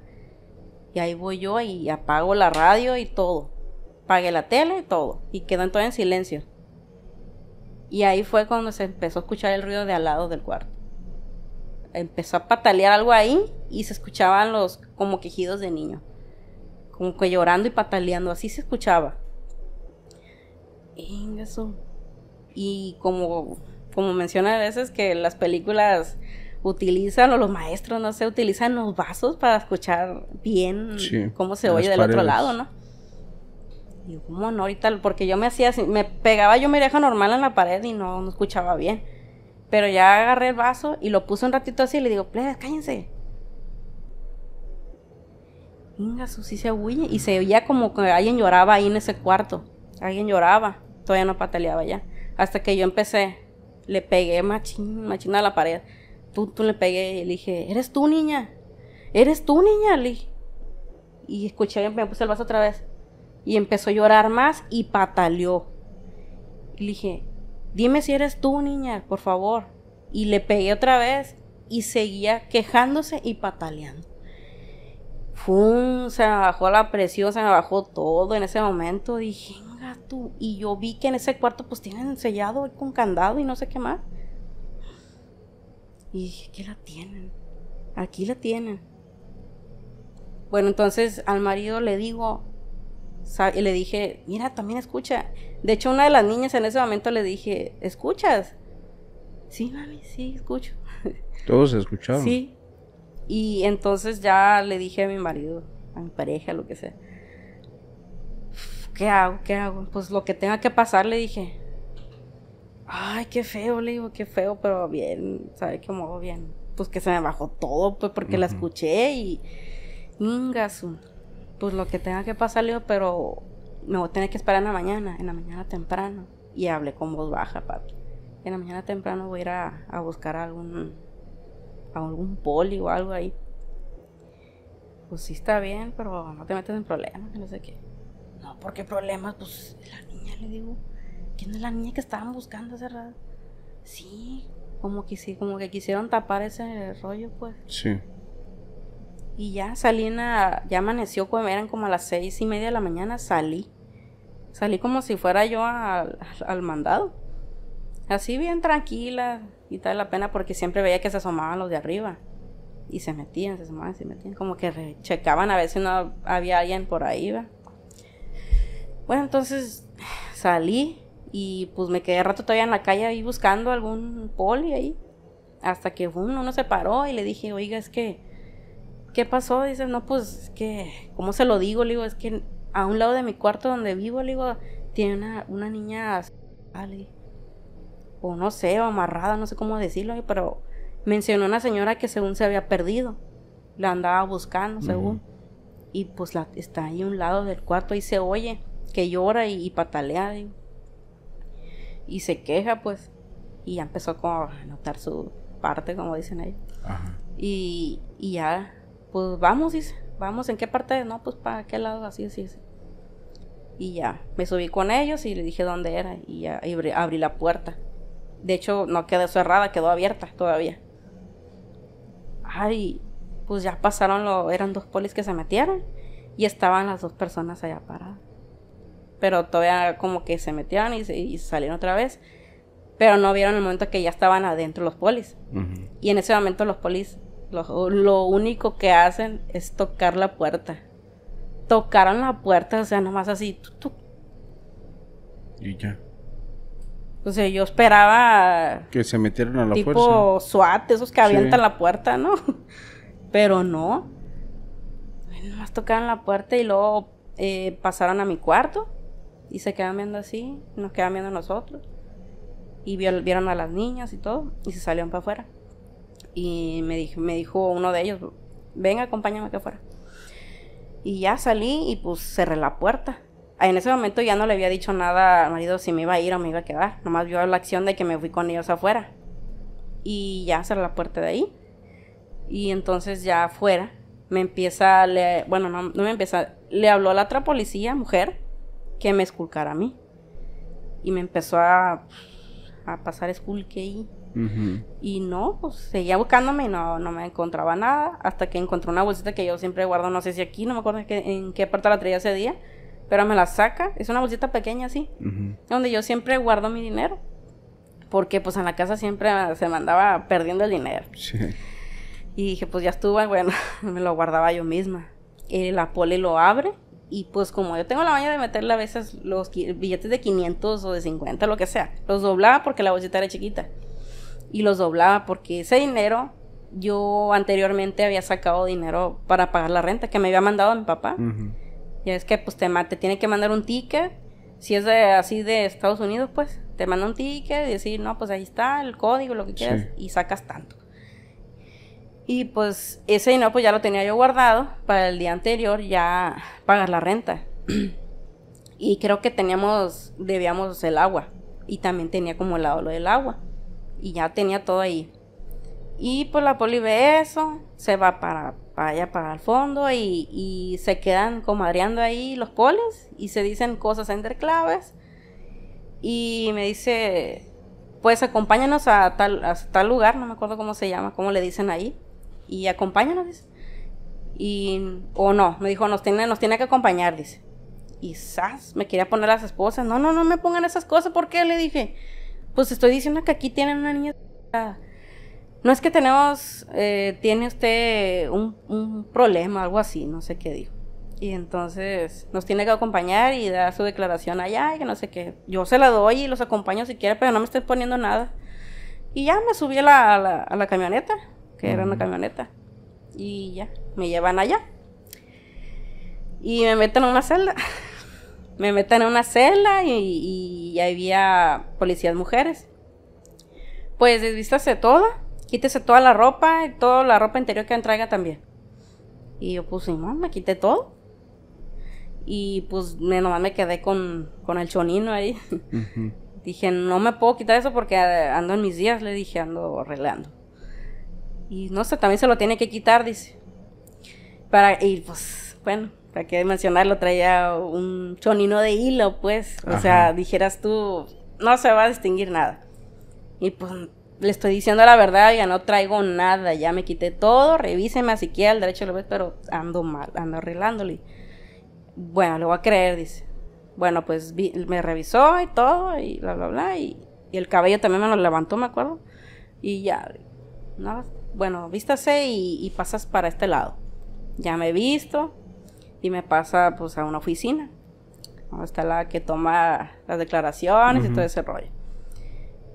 Y ahí voy yo y apago la radio y todo. pague la tele y todo. Y quedan todo en silencio. Y ahí fue cuando se empezó a escuchar el ruido de al lado del cuarto. Empezó a patalear algo ahí y se escuchaban los como quejidos de niño. Como que llorando y pataleando. Así se escuchaba. Y como, como menciona a veces que las películas utilizan, o los maestros, no sé, utilizan los vasos para escuchar bien cómo se oye del otro lado, ¿no? Y ¿cómo no? Ahorita, porque yo me hacía así, me pegaba yo mi oreja normal en la pared y no, escuchaba bien. Pero ya agarré el vaso y lo puse un ratito así y le digo, please, cállense. Venga, sí se huye. Y se oía como que alguien lloraba ahí en ese cuarto. Alguien lloraba. Todavía no pataleaba ya. Hasta que yo empecé, le pegué machín, machín a la pared tú, le pegué y le dije, eres tú, niña. Eres tú, niña, le Y escuché, me puse el vaso otra vez. Y empezó a llorar más y pataleó. Y le dije, dime si eres tú, niña, por favor. Y le pegué otra vez y seguía quejándose y pataleando. ¡Fum! Se me bajó la preciosa, se me bajó todo en ese momento. Dije, tú Y yo vi que en ese cuarto pues tienen sellado con candado y no sé qué más. Y dije, ¿qué la tienen? Aquí la tienen. Bueno, entonces al marido le digo, y le dije, mira, también escucha. De hecho, una de las niñas en ese momento le dije, ¿escuchas? Sí, mami, sí, escucho. <laughs> Todos escucharon. Sí. Y entonces ya le dije a mi marido, a mi pareja, lo que sea. ¿Qué hago? ¿Qué hago? Pues lo que tenga que pasar, le dije ay, qué feo, le digo, qué feo, pero bien, sabe que modo bien. Pues que se me bajó todo, pues porque la escuché y. Ningazo. Pues lo que tenga que pasar, le digo, pero me voy a tener que esperar en la mañana, en la mañana temprano. Y hablé con voz baja, papi. En la mañana temprano voy a ir a, buscar algún, a algún poli o algo ahí. Pues sí está bien, pero no te metes en problemas, no sé qué. No, qué problemas, pues la niña le digo ¿Quién es la niña que estaban buscando hace rato? Sí, como que sí, como que quisieron tapar ese rollo, pues. Sí. Y ya salí en ya amaneció, pues, eran como a las seis y media de la mañana, salí. Salí como si fuera yo al, mandado. Así bien tranquila y tal la pena porque siempre veía que se asomaban los de arriba. Y se metían, se asomaban, se metían. Como que checaban a ver si no había alguien por ahí, Bueno, entonces salí y pues me quedé rato todavía en la calle ahí buscando algún poli ahí. Hasta que uno, se paró y le dije, oiga, es que, ¿qué pasó? Dice, no, pues que, ¿cómo se lo digo? Le digo, es que a un lado de mi cuarto donde vivo, le digo, tiene una, una niña, o no sé, o amarrada, no sé cómo decirlo, pero mencionó una señora que según se había perdido, la andaba buscando, según. Y pues la, está ahí a un lado del cuarto y se oye que llora y, y patalea, digo y se queja, pues, y ya empezó como a notar su parte, como dicen ellos. Y, ya, pues vamos, dice, vamos, ¿en qué parte? No, pues para qué lado, así, así, Y ya, me subí con ellos y le dije dónde era y ya abrí, la puerta. De hecho, no quedó cerrada, quedó abierta todavía. Ay, pues ya pasaron, lo, eran dos polis que se metieron y estaban las dos personas allá paradas pero todavía como que se metieron y, salieron otra vez. Pero no vieron el momento que ya estaban adentro los polis. Y en ese momento los polis lo, único que hacen es tocar la puerta. Tocaron la puerta, o sea, nomás así. Y ya. O sea, yo esperaba. Que se metieran a la fuerza. Tipo SWAT, esos que avientan la puerta, ¿no? <laughs> Pero no. Nomás tocaron la puerta y luego eh, pasaron a mi cuarto. Y se quedan viendo así, nos quedan viendo nosotros. Y vieron a las niñas y todo, y se salieron para afuera. Y me dijo, me dijo uno de ellos, Venga acompáñame que afuera. Y ya salí y pues cerré la puerta. Ah, en ese momento ya no le había dicho nada al marido si me iba a ir o me iba a quedar. Nomás vio la acción de que me fui con ellos afuera. Y ya cerré la puerta de ahí. Y entonces ya afuera me empieza, le, bueno, no, me empieza, le habló a la otra policía, mujer, que me esculcara a mí. Y me empezó a, a pasar esculque ahí. y no, pues seguía buscándome y no, no me encontraba nada. Hasta que encontró una bolsita que yo siempre guardo, no sé si aquí, no me acuerdo en qué parte la traía ese día, pero me la saca. Es una bolsita pequeña así, donde yo siempre guardo mi dinero. Porque pues en la casa siempre se me andaba perdiendo el dinero. Y dije, pues ya estuvo, bueno, <laughs> me lo guardaba yo misma. y la pole lo abre y pues como yo tengo la baña de meterle a veces los billetes de 500 o de 50, lo que sea, los doblaba porque la bolsita era chiquita. Y los doblaba porque ese dinero yo anteriormente había sacado dinero para pagar la renta que me había mandado mi papá. Ya es que pues te, te tiene que mandar un ticket, si es así de Estados Unidos, pues te manda un ticket y decir, no, pues ahí está el código, lo que quieras, y sacas tanto. Y pues ese dinero pues ya lo tenía yo guardado para el día anterior ya pagar la renta. <clears throat> y creo que teníamos, debíamos el agua. Y también tenía como el lo del agua. Y ya tenía todo ahí. Y pues la poli ve eso, se va para, allá, para el fondo y, se quedan comadreando ahí los polis y se dicen cosas entre claves. Y me dice, pues acompáñanos a tal, a tal lugar, no me acuerdo cómo se llama, cómo le dicen ahí y acompáñanos, Y, o no, me dijo, nos tiene, nos tiene que acompañar, dice. Y sas, me quería poner las esposas. No, no, no me pongan esas cosas, ¿por qué? Le dije, pues estoy diciendo que aquí tienen una niña. No es que tenemos, eh, tiene usted un, problema, algo así, no sé qué dijo. Y entonces nos tiene que acompañar y da su declaración allá y que no sé qué. Yo se la doy y los acompaño si quiere, pero no me estoy poniendo nada. Y ya me subí a a la camioneta que era una camioneta. Y ya, me llevan allá. Y me meten en una celda. <laughs> me meten en una celda y, y había policías mujeres. Pues desvístase toda quítese toda la ropa, Y toda la ropa interior que traiga también. Y yo puse no, me quité todo. Y pues me, nomás me quedé con, el chonino ahí. <laughs> Dije, no me puedo quitar eso porque ando en mis días, le dije, ando arreglando. Y no sé, también se lo tiene que quitar, dice. Para, y pues, bueno, para que mencionarlo, traía un chonino de hilo, pues. O sea, dijeras tú, no se va a distinguir nada. Y pues le estoy diciendo la verdad, ya no traigo nada, ya me quité todo, revíseme así que al derecho lo ves, pero ando mal, ando arreglándole. Bueno, lo voy a creer, dice. Bueno, pues me revisó y todo, y bla, bla, bla, y, el cabello también me lo levantó, me acuerdo. Y ya, no, bueno, vístase y, pasas para este lado. Ya me he visto y me pasa pues a una oficina. hasta la que toma las declaraciones y todo ese rollo.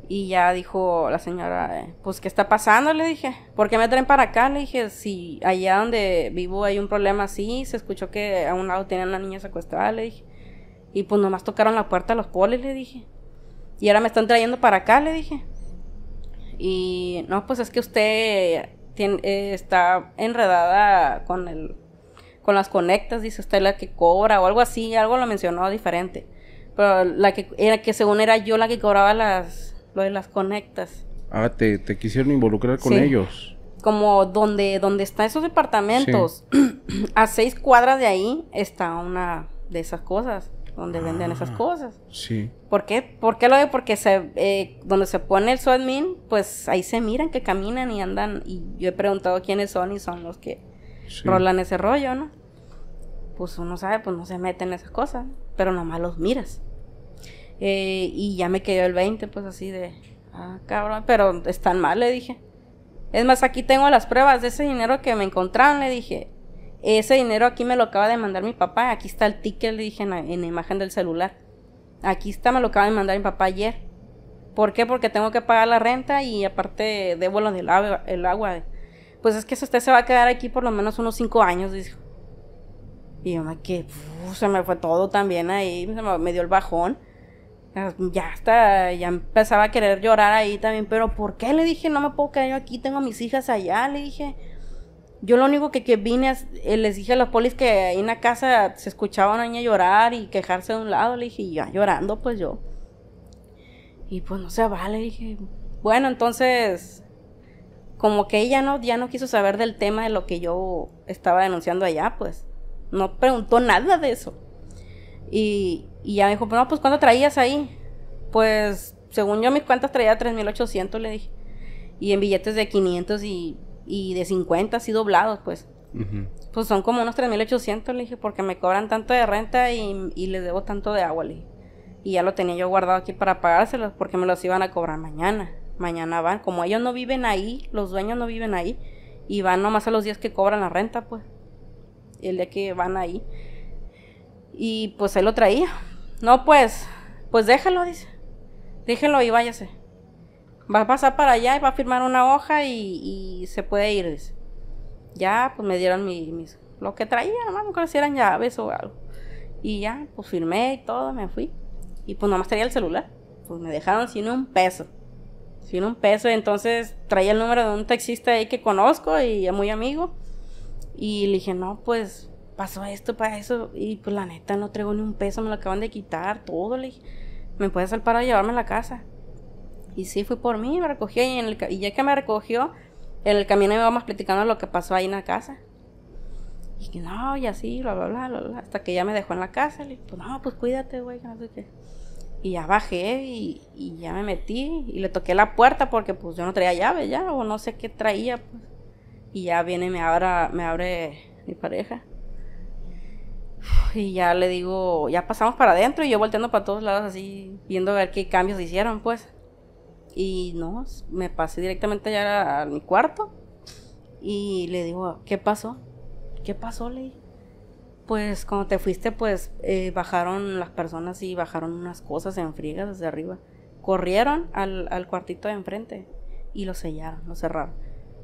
Y ya dijo la señora, eh, pues, ¿qué está pasando? Le dije, ¿por qué me traen para acá? Le dije, si allá donde vivo hay un problema así, se escuchó que a un lado tenían una niña secuestrada, le dije. Y pues nomás tocaron la puerta a los polis, le dije. Y ahora me están trayendo para acá, le dije. Y no, pues es que usted tiene, eh, está enredada con el con las conectas, dice usted la que cobra o algo así, algo lo mencionó diferente. Pero la que era que según era yo la que cobraba las lo de las conectas. Ah, te, te quisieron involucrar con ellos. Como donde donde están esos departamentos, <clears throat> a seis cuadras de ahí está una de esas cosas donde venden esas ah, cosas. Sí. ¿Por qué? ¿Por qué lo de? Porque se, eh, donde se pone el subadmin, pues ahí se miran que caminan y andan. Y yo he preguntado quiénes son y son los que rolan ese rollo, ¿no? Pues uno sabe, pues no se meten en esas cosas, pero nomás los miras. Eh, y ya me quedó el 20, pues así de, ah, cabrón, pero están mal, le dije. Es más, aquí tengo las pruebas de ese dinero que me encontraron, le dije ese dinero aquí me lo acaba de mandar mi papá, aquí está el ticket, le dije en la, imagen del celular. Aquí está, me lo acaba de mandar mi papá ayer. ¿Por qué? Porque tengo que pagar la renta y aparte debo lo del agua. El agua. Pues es que usted se va a quedar aquí por lo menos unos cinco años, dijo. Y yo me que se me fue todo también ahí, me, dio el bajón. Ya está ya empezaba a querer llorar ahí también, pero ¿por qué? Le dije, no me puedo quedar yo aquí, tengo a mis hijas allá, le dije yo lo único que, que vine, eh, les dije a los polis que ahí en la casa se escuchaba a una niña llorar y quejarse de un lado. Le dije, ya llorando, pues yo. Y pues no se vale. Le dije, bueno, entonces, como que ella no, ya no quiso saber del tema de lo que yo estaba denunciando allá, pues. No preguntó nada de eso. Y, y ya me dijo, no, pues ¿cuánto traías ahí? Pues, según yo, mis cuentas traía 3.800, le dije. Y en billetes de 500 y y de 50 así doblados, pues. Pues son como unos 3.800, le dije, porque me cobran tanto de renta y, y les debo tanto de agua, le dije. Y ya lo tenía yo guardado aquí para pagárselos porque me los iban a cobrar mañana. Mañana van, como ellos no viven ahí, los dueños no viven ahí, y van nomás a los días que cobran la renta, pues. El día que van ahí. Y pues él lo traía. No, pues, pues déjalo, dice. Déjelo y váyase va a pasar para allá y va a firmar una hoja y, se puede ir. Ya, pues me dieron mi, mis, lo que traía, nomás no creo llaves o algo. Y ya, pues firmé y todo, me fui. Y pues nomás traía el celular. Pues me dejaron sin un peso. Sin un peso, entonces traía el número de un taxista ahí que conozco y muy amigo. Y le dije, no, pues pasó esto, para eso. Y pues la neta, no traigo ni un peso, me lo acaban de quitar, todo. Le dije, ¿me puedes hacer para llevarme a la casa? Y sí, fui por mí, me recogió y, en el, y ya que me recogió, en el camino íbamos platicando lo que pasó ahí en la casa. Y que no, y así, bla, bla, bla, bla, hasta que ya me dejó en la casa. Le dije, pues no, pues cuídate, güey, que no sé qué. Y ya bajé y, ya me metí y le toqué la puerta porque pues yo no traía llave ya, o no sé qué traía. Pues. Y ya viene y me, me abre mi pareja. Y ya le digo, ya pasamos para adentro y yo volteando para todos lados así, viendo a ver qué cambios hicieron, pues. Y no, me pasé directamente allá a, mi cuarto y le digo, ¿qué pasó? ¿Qué pasó, Ley? Pues cuando te fuiste, pues eh, bajaron las personas y bajaron unas cosas en friegas desde arriba. Corrieron al, al cuartito de enfrente y lo sellaron, lo cerraron.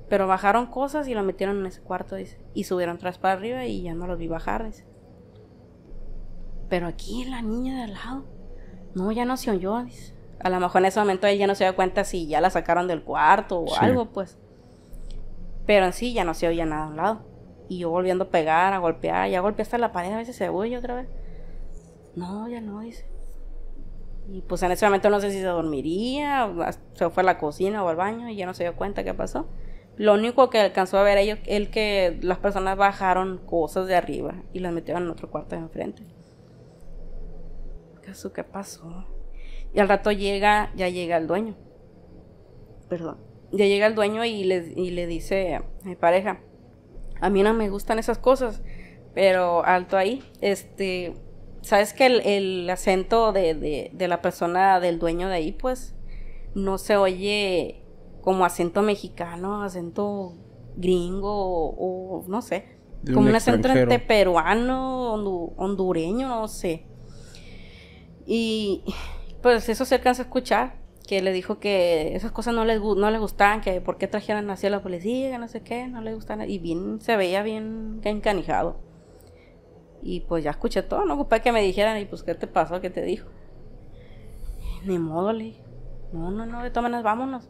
Pero bajaron cosas y lo metieron en ese cuarto, dice. Y subieron tras para arriba y ya no los vi bajar, dice. Pero aquí la niña de al lado. No, ya no se oyó, dice. A lo mejor en ese momento ella no se dio cuenta si ya la sacaron del cuarto o algo, pues. Pero en sí ya no se oía nada a un lado. Y yo volviendo a pegar, a golpear, ya golpeé hasta la pared, a veces se oye otra vez. No, ya no, dice. Y pues en ese momento no sé si se dormiría, se fue a la cocina o al baño y ya no se dio cuenta qué pasó. Lo único que alcanzó a ver ellos, Es que las personas bajaron cosas de arriba y las metieron en otro cuarto de enfrente. ¿Qué pasó? Y al rato llega, ya llega el dueño. Perdón. Ya llega el dueño y le, dice a mi pareja, a mí no me gustan esas cosas, pero alto ahí, este, sabes que el, acento de, la persona, del dueño de ahí, pues, no se oye como acento mexicano, acento gringo o, no sé, como un, un acento entre peruano, hondureño, no sé. Y pues eso se alcanza a escuchar, que le dijo que esas cosas no le, no gustaban, que por qué trajeron así a la policía, no sé qué, no le gustaban, y bien, se veía bien encanijado. Y pues ya escuché todo, no ocupé que me dijeran, y pues, ¿qué te pasó? ¿Qué te dijo? Ni modo, le no, no, no, de todas maneras, vámonos.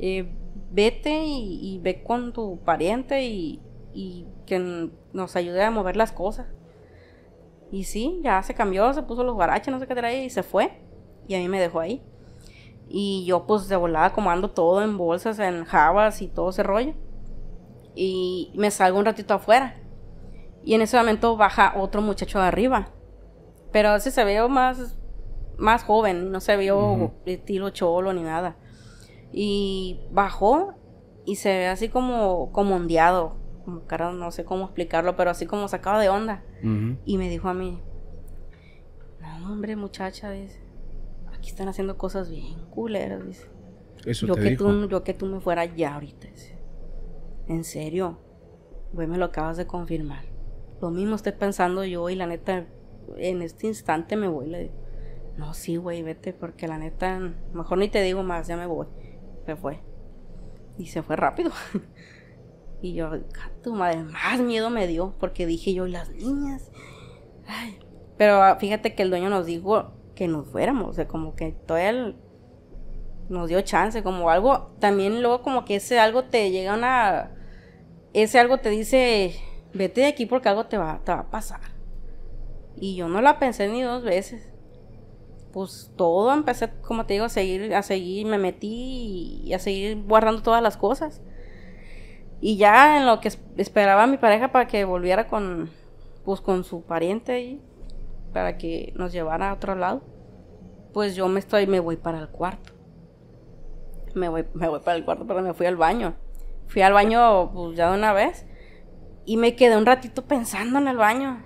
Eh, vete y, ve con tu pariente y, y que nos ayude a mover las cosas. Y sí, ya se cambió, se puso los guaraches, no sé qué trae, y se fue y a mí me dejó ahí. Y yo pues de volada comando todo en bolsas, en jabas y todo ese rollo. Y me salgo un ratito afuera. Y en ese momento baja otro muchacho de arriba. Pero ese se vio más, más joven, no se vio Estilo cholo ni nada. Y bajó y se ve así como, como ondeado. Como cara, no sé cómo explicarlo, pero así como sacado de onda. Y me dijo a mí, no hombre muchacha, dice están haciendo cosas bien culeras, dice. Eso yo que Tú, yo que tú me fueras ya ahorita, En serio, güey, me lo acabas de confirmar. Lo mismo estoy pensando yo y la neta, en este instante me voy, le digo. No, sí, güey, vete, porque la neta, mejor ni te digo más, ya me voy. Se fue. Y se fue rápido. <laughs> y yo, ah, tu madre, más miedo me dio, porque dije yo, y las niñas. Ay. Pero fíjate que el dueño nos dijo que nos fuéramos, o sea, como que todo el nos dio chance, como algo, también luego como que ese algo te llega una, ese algo te dice, vete de aquí porque algo te va, a pasar. Y yo no la pensé ni dos veces. Pues todo empecé, como te digo, a seguir, a seguir, me metí y a seguir guardando todas las cosas. Y ya en lo que esperaba mi pareja para que volviera con, pues con su pariente ahí para que nos llevara a otro lado, pues yo me estoy, me voy para el cuarto. Me voy, me voy para el cuarto, pero me fui al baño. Fui al baño pues, ya de una vez y me quedé un ratito pensando en el baño.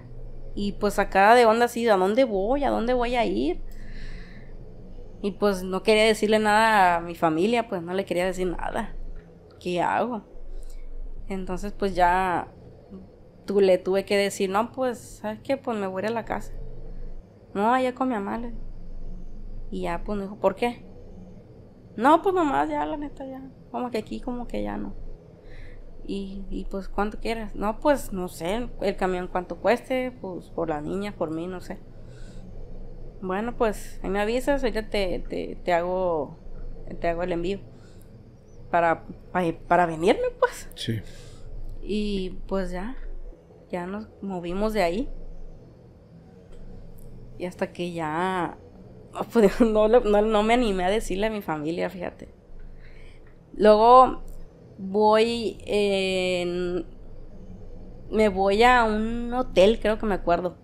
Y pues acá de onda así, ¿a dónde voy? ¿A dónde voy a ir? Y pues no quería decirle nada a mi familia, pues no le quería decir nada. ¿Qué hago? Entonces pues ya tú, le tuve que decir, no, pues, ¿sabes qué? Pues me voy a la casa. No, allá con mi Y ya, pues, me dijo, ¿por qué? No, pues nomás ya, la neta, ya. Como que aquí, como que ya no. Y, pues, ¿cuánto quieras. No, pues, no sé, el camión cuánto cueste, pues, por la niña, por mí, no sé. Bueno, pues, ahí me avisas, ahorita te, te, hago, te hago el envío. Para, para, para venirme, pues. Sí. Y pues ya, ya nos movimos de ahí. Y hasta que ya ah, pues, <laughs> no, me animé a decirle a mi familia, fíjate. Luego voy me voy a un hotel, creo que me acuerdo.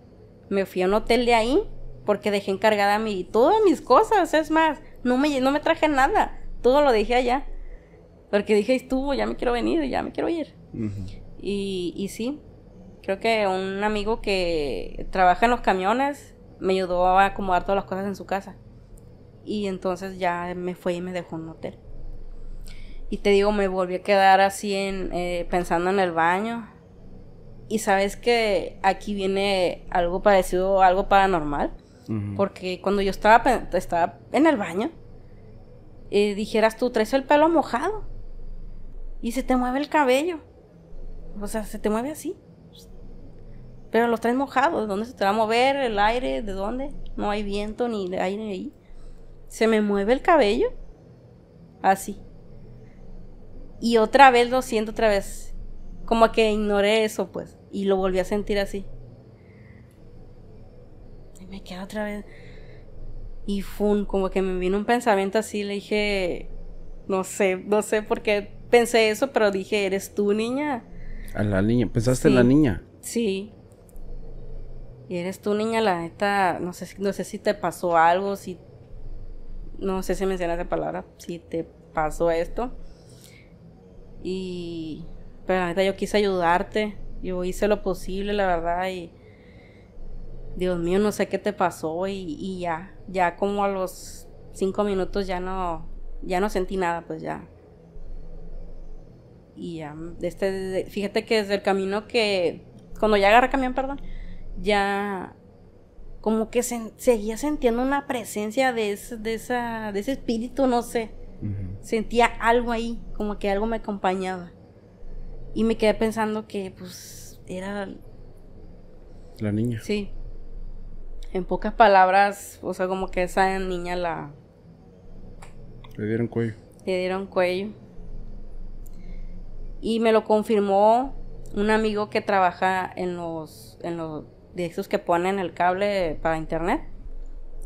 Me fui a un hotel de ahí porque dejé encargada mi, todas mis cosas, es más, no me, no me traje nada, todo lo dejé allá. Porque dije, estuvo, ya me quiero venir, ya me quiero ir. y, y sí, creo que un amigo que trabaja en los camiones me ayudó a acomodar todas las cosas en su casa. Y entonces ya me fue y me dejó en un hotel. Y te digo, me volví a quedar así en, eh, pensando en el baño. Y sabes que aquí viene algo parecido, algo paranormal. Porque cuando yo estaba, estaba en el baño, eh, dijeras tú, traes el pelo mojado. Y se te mueve el cabello. O sea, se te mueve así. Pero los tres mojados, ¿de dónde se te va a mover el aire? ¿De dónde? No hay viento ni aire ahí. Se me mueve el cabello. Así. Y otra vez lo siento otra vez. Como que ignoré eso, pues. Y lo volví a sentir así. Y me quedé otra vez. Y fun, como que me vino un pensamiento así. Le dije, no sé, no sé por qué pensé eso, pero dije, eres tú, niña. A la niña, pensaste en la niña. Sí, y eres tú, niña, la neta, no sé, no sé si te pasó algo, si, no sé si mencionas la palabra, si te pasó esto. Y, pero la neta, yo quise ayudarte, yo hice lo posible, la verdad, y Dios mío, no sé qué te pasó, y, ya, ya como a los cinco minutos ya no, ya no sentí nada, pues ya. Y ya, este, fíjate que desde el camino que, cuando ya agarra camión, perdón ya como que seguía sintiendo una presencia de, ese, esa, de ese espíritu, no sé. Sentía algo ahí, como que algo me acompañaba. Y me quedé pensando que pues era... La niña. Sí. En pocas palabras, o sea, como que esa niña la... Le dieron cuello. Le dieron cuello. Y me lo confirmó un amigo que trabaja en los, en los de esos que ponen el cable para internet.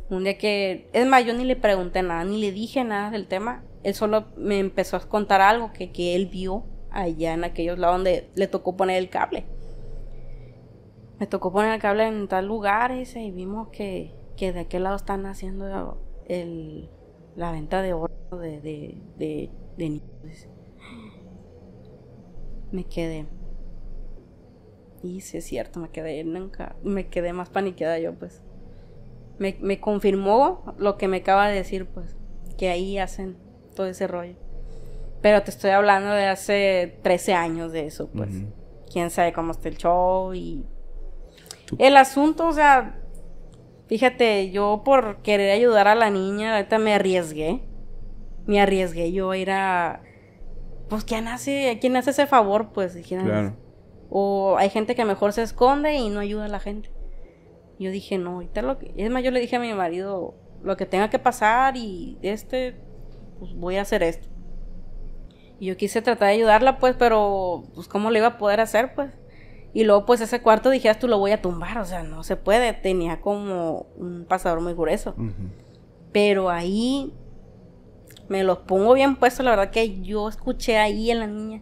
Un día que, es más, yo ni le pregunté nada, ni le dije nada del tema. Él solo me empezó a contar algo que, él vio allá en aquellos lados donde le tocó poner el cable. Me tocó poner el cable en tal lugar y vimos que, que de aquel lado están haciendo el, la venta de oro de, de, de, de niños. Me quedé. Y sí es cierto, me quedé nunca, me quedé más paniqueada yo, pues. Me, confirmó lo que me acaba de decir, pues, que ahí hacen todo ese rollo. Pero te estoy hablando de hace 13 años de eso, pues. Quién sabe cómo está el show y. El asunto, o sea, fíjate, yo por querer ayudar a la niña, ahorita me arriesgué. Me arriesgué yo a ir a. Pues, ¿quién hace, ¿quién hace ese favor? Pues, dijeron. Claro. O hay gente que mejor se esconde y no ayuda a la gente. Yo dije, no, ahorita lo que... Es más, yo le dije a mi marido, lo que tenga que pasar y este, pues voy a hacer esto. Y yo quise tratar de ayudarla, pues, pero, pues, ¿cómo le iba a poder hacer, pues? Y luego, pues, ese cuarto dije, ah, tú lo voy a tumbar, o sea, no se puede. Tenía como un pasador muy grueso. Pero ahí me los pongo bien puestos, la verdad que yo escuché ahí en la niña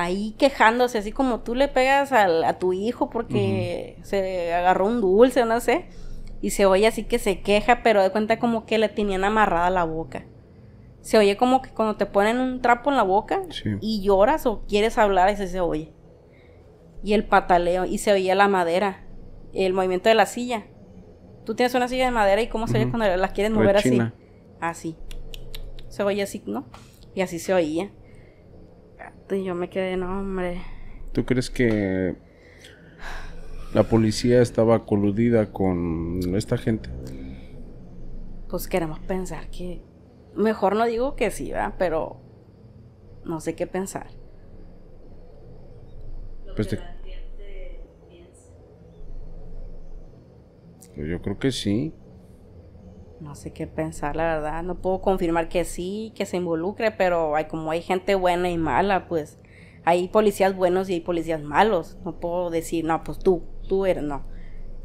ahí quejándose, así como tú le pegas a tu hijo porque se agarró un dulce, no sé, y se oye así que se queja, pero de cuenta como que le tenían amarrada la boca. Se oye como que cuando te ponen un trapo en la boca y lloras o quieres hablar, ese se oye. Y el pataleo, y se oía la madera, el movimiento de la silla. Tú tienes una silla de madera y cómo se oye cuando la quieres mover así. Así. Se oye así, ¿no? Y así se oía y yo me quedé, no, hombre. ¿Tú crees que la policía estaba coludida con esta gente? Pues queremos pensar que... Mejor no digo que sí, ¿verdad? Pero no sé qué pensar. Pues, pues Yo creo que sí. No sé qué pensar, la verdad. No puedo confirmar que sí, que se involucre, pero hay, como hay gente buena y mala, pues hay policías buenos y hay policías malos. No puedo decir, no, pues tú, tú eres, no.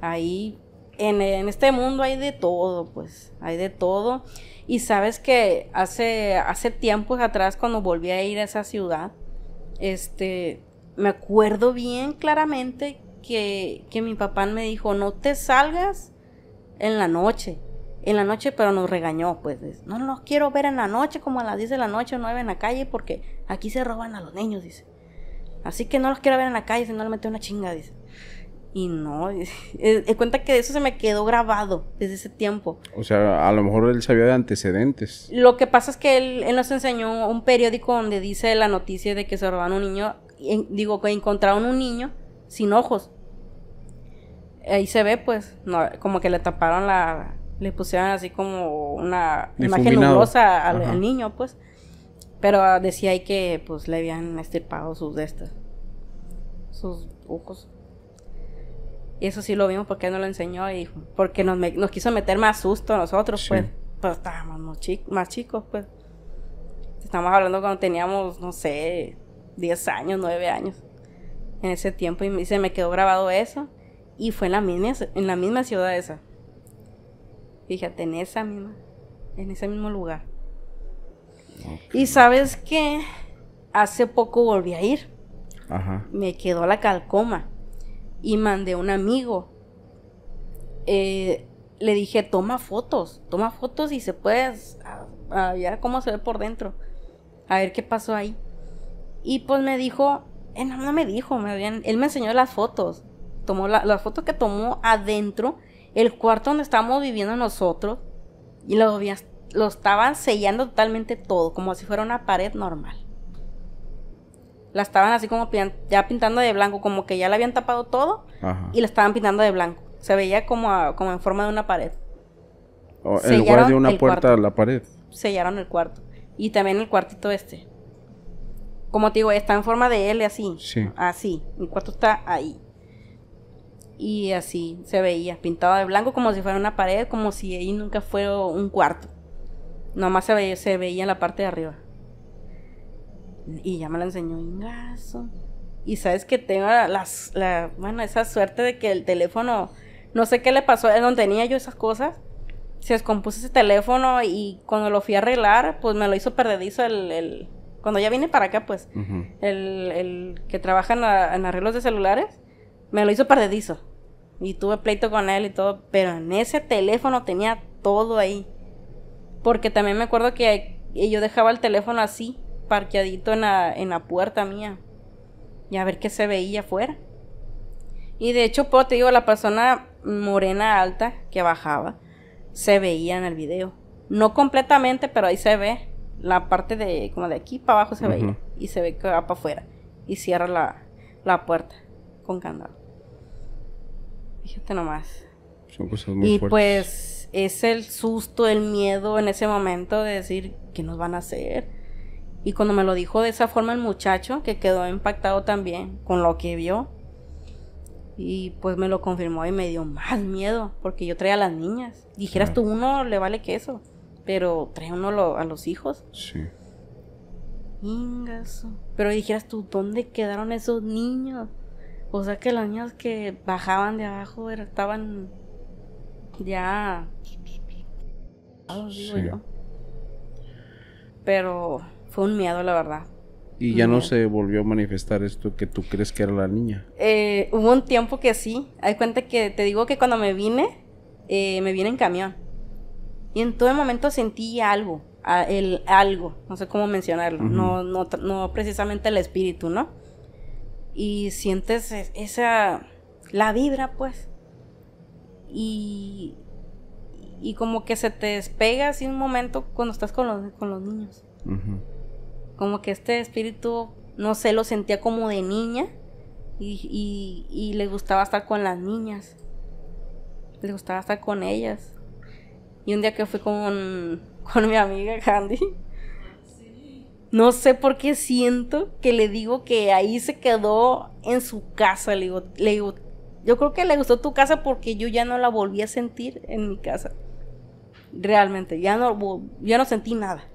Ahí, en, este mundo hay de todo, pues, hay de todo. Y sabes que hace, hace tiempos atrás, cuando volví a ir a esa ciudad, este, me acuerdo bien claramente que, que mi papá me dijo, no te salgas en la noche en la noche, pero nos regañó, pues, no los quiero ver en la noche, como a las 10 de la noche o 9 en la calle, porque aquí se roban a los niños, dice. Así que no los quiero ver en la calle, si no le meto una chinga, dice. Y no, <laughs> En cuenta que eso se me quedó grabado desde ese tiempo. O sea, a lo mejor él sabía de antecedentes. Lo que pasa es que él, nos enseñó un periódico donde dice la noticia de que se robaron un niño, digo, que encontraron un niño sin ojos. Ahí se ve, pues, como que le taparon la, le pusieron así como una imagen nubosa al, niño, pues. Pero decía ahí que pues le habían estirpado sus de estas, sus ojos. Y eso sí lo vimos porque no lo enseñó y porque nos, quiso meter más susto a nosotros, pues, pues. Pero estábamos más, más chicos, pues. Estamos hablando cuando teníamos, no sé, 10 años, 9 años. En ese tiempo y se me quedó grabado eso. Y fue la en la misma ciudad esa. Fíjate, en esa misma, en ese mismo lugar. Y sabes que hace poco volví a ir. Me quedó la calcoma. Y mandé a un amigo. Eh, le dije, toma fotos, toma fotos y se puedes a, ver cómo se ve por dentro. A ver qué pasó ahí. Y pues me dijo, eh, no, me dijo, me habían, él me enseñó las fotos. Tomó las fotos que tomó adentro el cuarto donde estábamos viviendo nosotros y lo, estaban sellando totalmente todo, como si fuera una pared normal. La estaban así como ya pintando de blanco, como que ya la habían tapado todo y la estaban pintando de blanco. Se veía como, como en forma de una pared. El de una puerta la pared. Sellaron el cuarto. Y también el cuartito este. Como te digo, está en forma de L así. Así. El cuarto está ahí y así se veía, pintado de blanco como si fuera una pared, como si ahí nunca fue un cuarto. Nomás se veía, se veía en la parte de arriba. Y ya me la enseñó Ingazo. Y sabes que tengo las, la, bueno, esa suerte de que el teléfono, no sé qué le pasó, es donde tenía yo esas cosas. Se descompuso ese teléfono y cuando lo fui a arreglar, pues me lo hizo perdedizo el, el cuando ya vine para acá, pues, el, el, que trabaja en arreglos de celulares me lo hizo perdedizo. Y tuve pleito con él y todo. Pero en ese teléfono tenía todo ahí. Porque también me acuerdo que yo dejaba el teléfono así, parqueadito en la, puerta mía. Y a ver qué se veía afuera. Y de hecho, pues, te digo, la persona morena alta que bajaba se veía en el video. No completamente, pero ahí se ve la parte de como de aquí para abajo se veía y se ve que va para afuera y cierra la, la puerta con candado. Fíjate nomás. Son cosas muy y pues es el susto, el miedo en ese momento de decir, ¿qué nos van a hacer? Y cuando me lo dijo de esa forma el muchacho, que quedó impactado también con lo que vio, y pues me lo confirmó y me dio más miedo, porque yo traía a las niñas. Dijeras tú, uno le vale que eso, pero trae uno a los hijos. Sí. Pero dijeras tú, ¿dónde quedaron esos niños? O sea que las niñas que bajaban de abajo estaban ya... Pero fue un miedo, la verdad. ¿Y ya no se volvió a manifestar esto que tú crees que era la niña? Eh, hubo un tiempo que sí. Hay cuenta que te digo que cuando me vine, eh, me vine en camión. Y en todo momento sentí algo, el, algo, no sé cómo mencionarlo, no, no precisamente el espíritu, ¿no? y sientes e-, esa, la vibra pues. Y, y como que se te despega así un momento cuando estás con los, con los niños. Como que este espíritu, no sé, lo sentía como de niña y, y, le gustaba estar con las niñas. Le gustaba estar con ellas. Y un día que fui con, con mi amiga Candy, no sé por qué siento que le digo que ahí se quedó en su casa. Le digo, le digo, yo creo que le gustó tu casa porque yo ya no la volví a sentir en mi casa. Realmente, ya no, ya no sentí nada.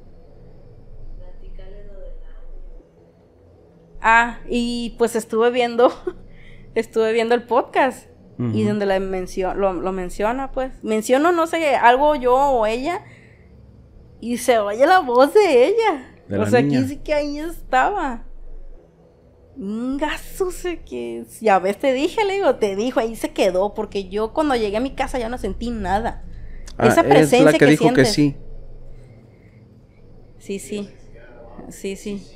Ah, y pues estuve viendo, <laughs> estuve viendo el podcast y donde la lo, lo, menciona, pues. Menciono, no sé, algo yo o ella y se oye la voz de ella o sea, aquí sí que ahí estaba. Un gaso sé que. Ya ves, te dije, le digo, te dijo, ahí se quedó, porque yo cuando llegué a mi casa ya no sentí nada. Ah, Esa presencia es la que, dijo que sí. Sí, sí. Sí, sí.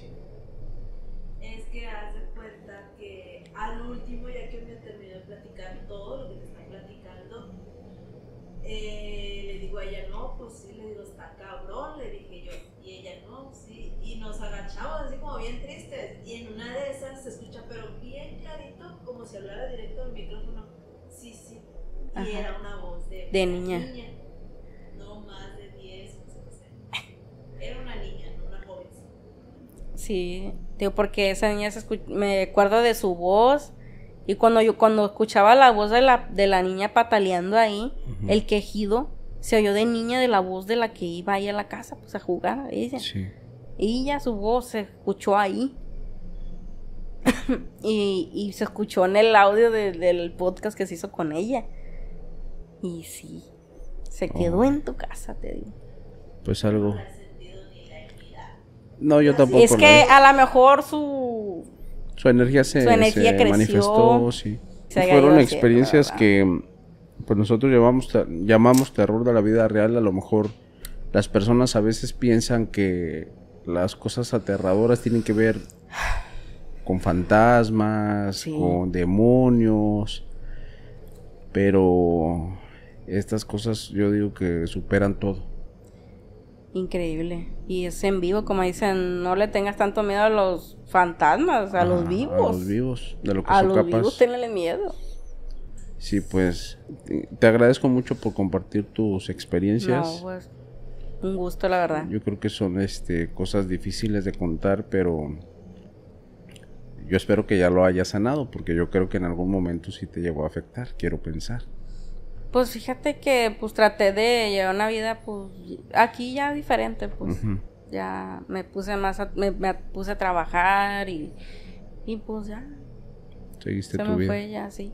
De niña. No más de 10, Era una niña, no una joven. Sí, porque esa niña se me acuerdo de su voz. Y cuando yo cuando escuchaba la voz de la, de la niña pataleando ahí, el quejido se oyó de niña de la voz de la que iba ahí a la casa pues a jugar, ella. Y ya su voz se escuchó ahí. <laughs> y, se escuchó en el audio del podcast que se hizo con ella. Y sí, se quedó oh. en tu casa, te digo. Pues algo. No, yo tampoco. Es que a lo mejor su... Su energía se, manifestó, sí. Fueron experiencias que pues nosotros llamamos, llamamos terror de la vida real. A lo mejor las personas a veces piensan que las cosas aterradoras tienen que ver con fantasmas, con demonios, pero estas cosas yo digo que superan todo. Increíble. Y es en vivo, como dicen, no le tengas tanto miedo a los fantasmas, a los vivos. A los vivos, de lo que A los vivos tenle miedo. Sí, pues te agradezco mucho por compartir tus experiencias. Pues, un gusto, la verdad. Yo creo que son este cosas difíciles de contar, pero yo espero que ya lo hayas sanado, porque yo creo que en algún momento sí te llegó a afectar, quiero pensar. Pues fíjate que pues traté de llevar una vida pues aquí ya diferente, pues ya me puse más me, puse a trabajar y, y pues ya. Seguiste Se me fue ya, sí.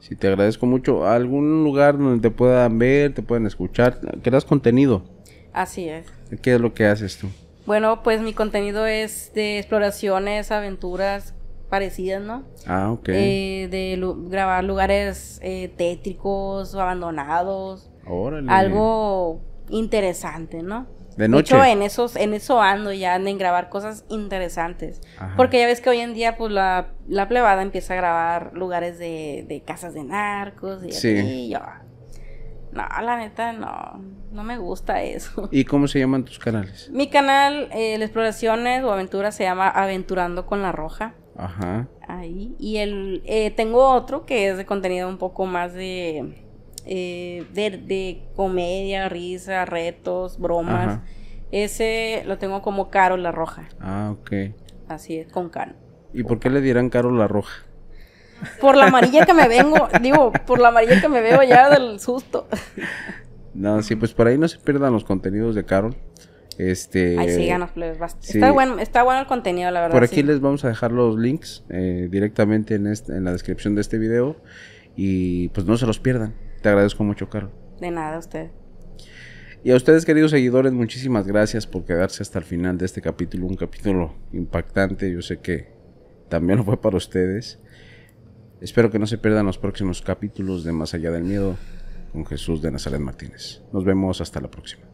Sí, te agradezco mucho. ¿Algún lugar donde te puedan ver, te puedan escuchar? ¿Creas contenido? Así es. ¿Qué es lo que haces tú? Bueno, pues mi contenido es de exploraciones, aventuras, parecidas, ¿no? Ah, ok. Eh, de grabar lugares eh, tétricos o abandonados. Órale. Algo interesante, ¿no? De noche. De en, esos, en eso ando ya, en grabar cosas interesantes. Porque ya ves que hoy en día, pues, la, plebada empieza a grabar lugares de, casas de narcos y sí. así. Yo, no, la neta, no. No me gusta eso. ¿Y cómo se llaman tus canales? Mi canal, eh, La Exploraciones o Aventuras, se llama Aventurando con la Roja. Ajá. Ahí. Y el, eh, tengo otro que es de contenido un poco más de, eh, de, comedia, risa, retos, bromas. Ese lo tengo como Caro la Roja. Ah, ok. Así es, con Caro. ¿Y por qué le dieran Caro la Roja? Por la amarilla que me vengo, digo, por la amarilla que me veo ya del susto. <laughs> No, sí, pues por ahí no se pierdan los contenidos de Carol. Este, síganos, Está, bueno, el contenido, la verdad. Por aquí les vamos a dejar los links eh, directamente en, este, en la descripción de este video. Y pues no se los pierdan. Te agradezco mucho, Caro. De nada, a usted. Y a ustedes, queridos seguidores, muchísimas gracias por quedarse hasta el final de este capítulo. Un capítulo impactante. Yo sé que también lo fue para ustedes. Espero que no se pierdan los próximos capítulos de Más Allá del Miedo con Jesús de Nazaret Martínez. Nos vemos hasta la próxima.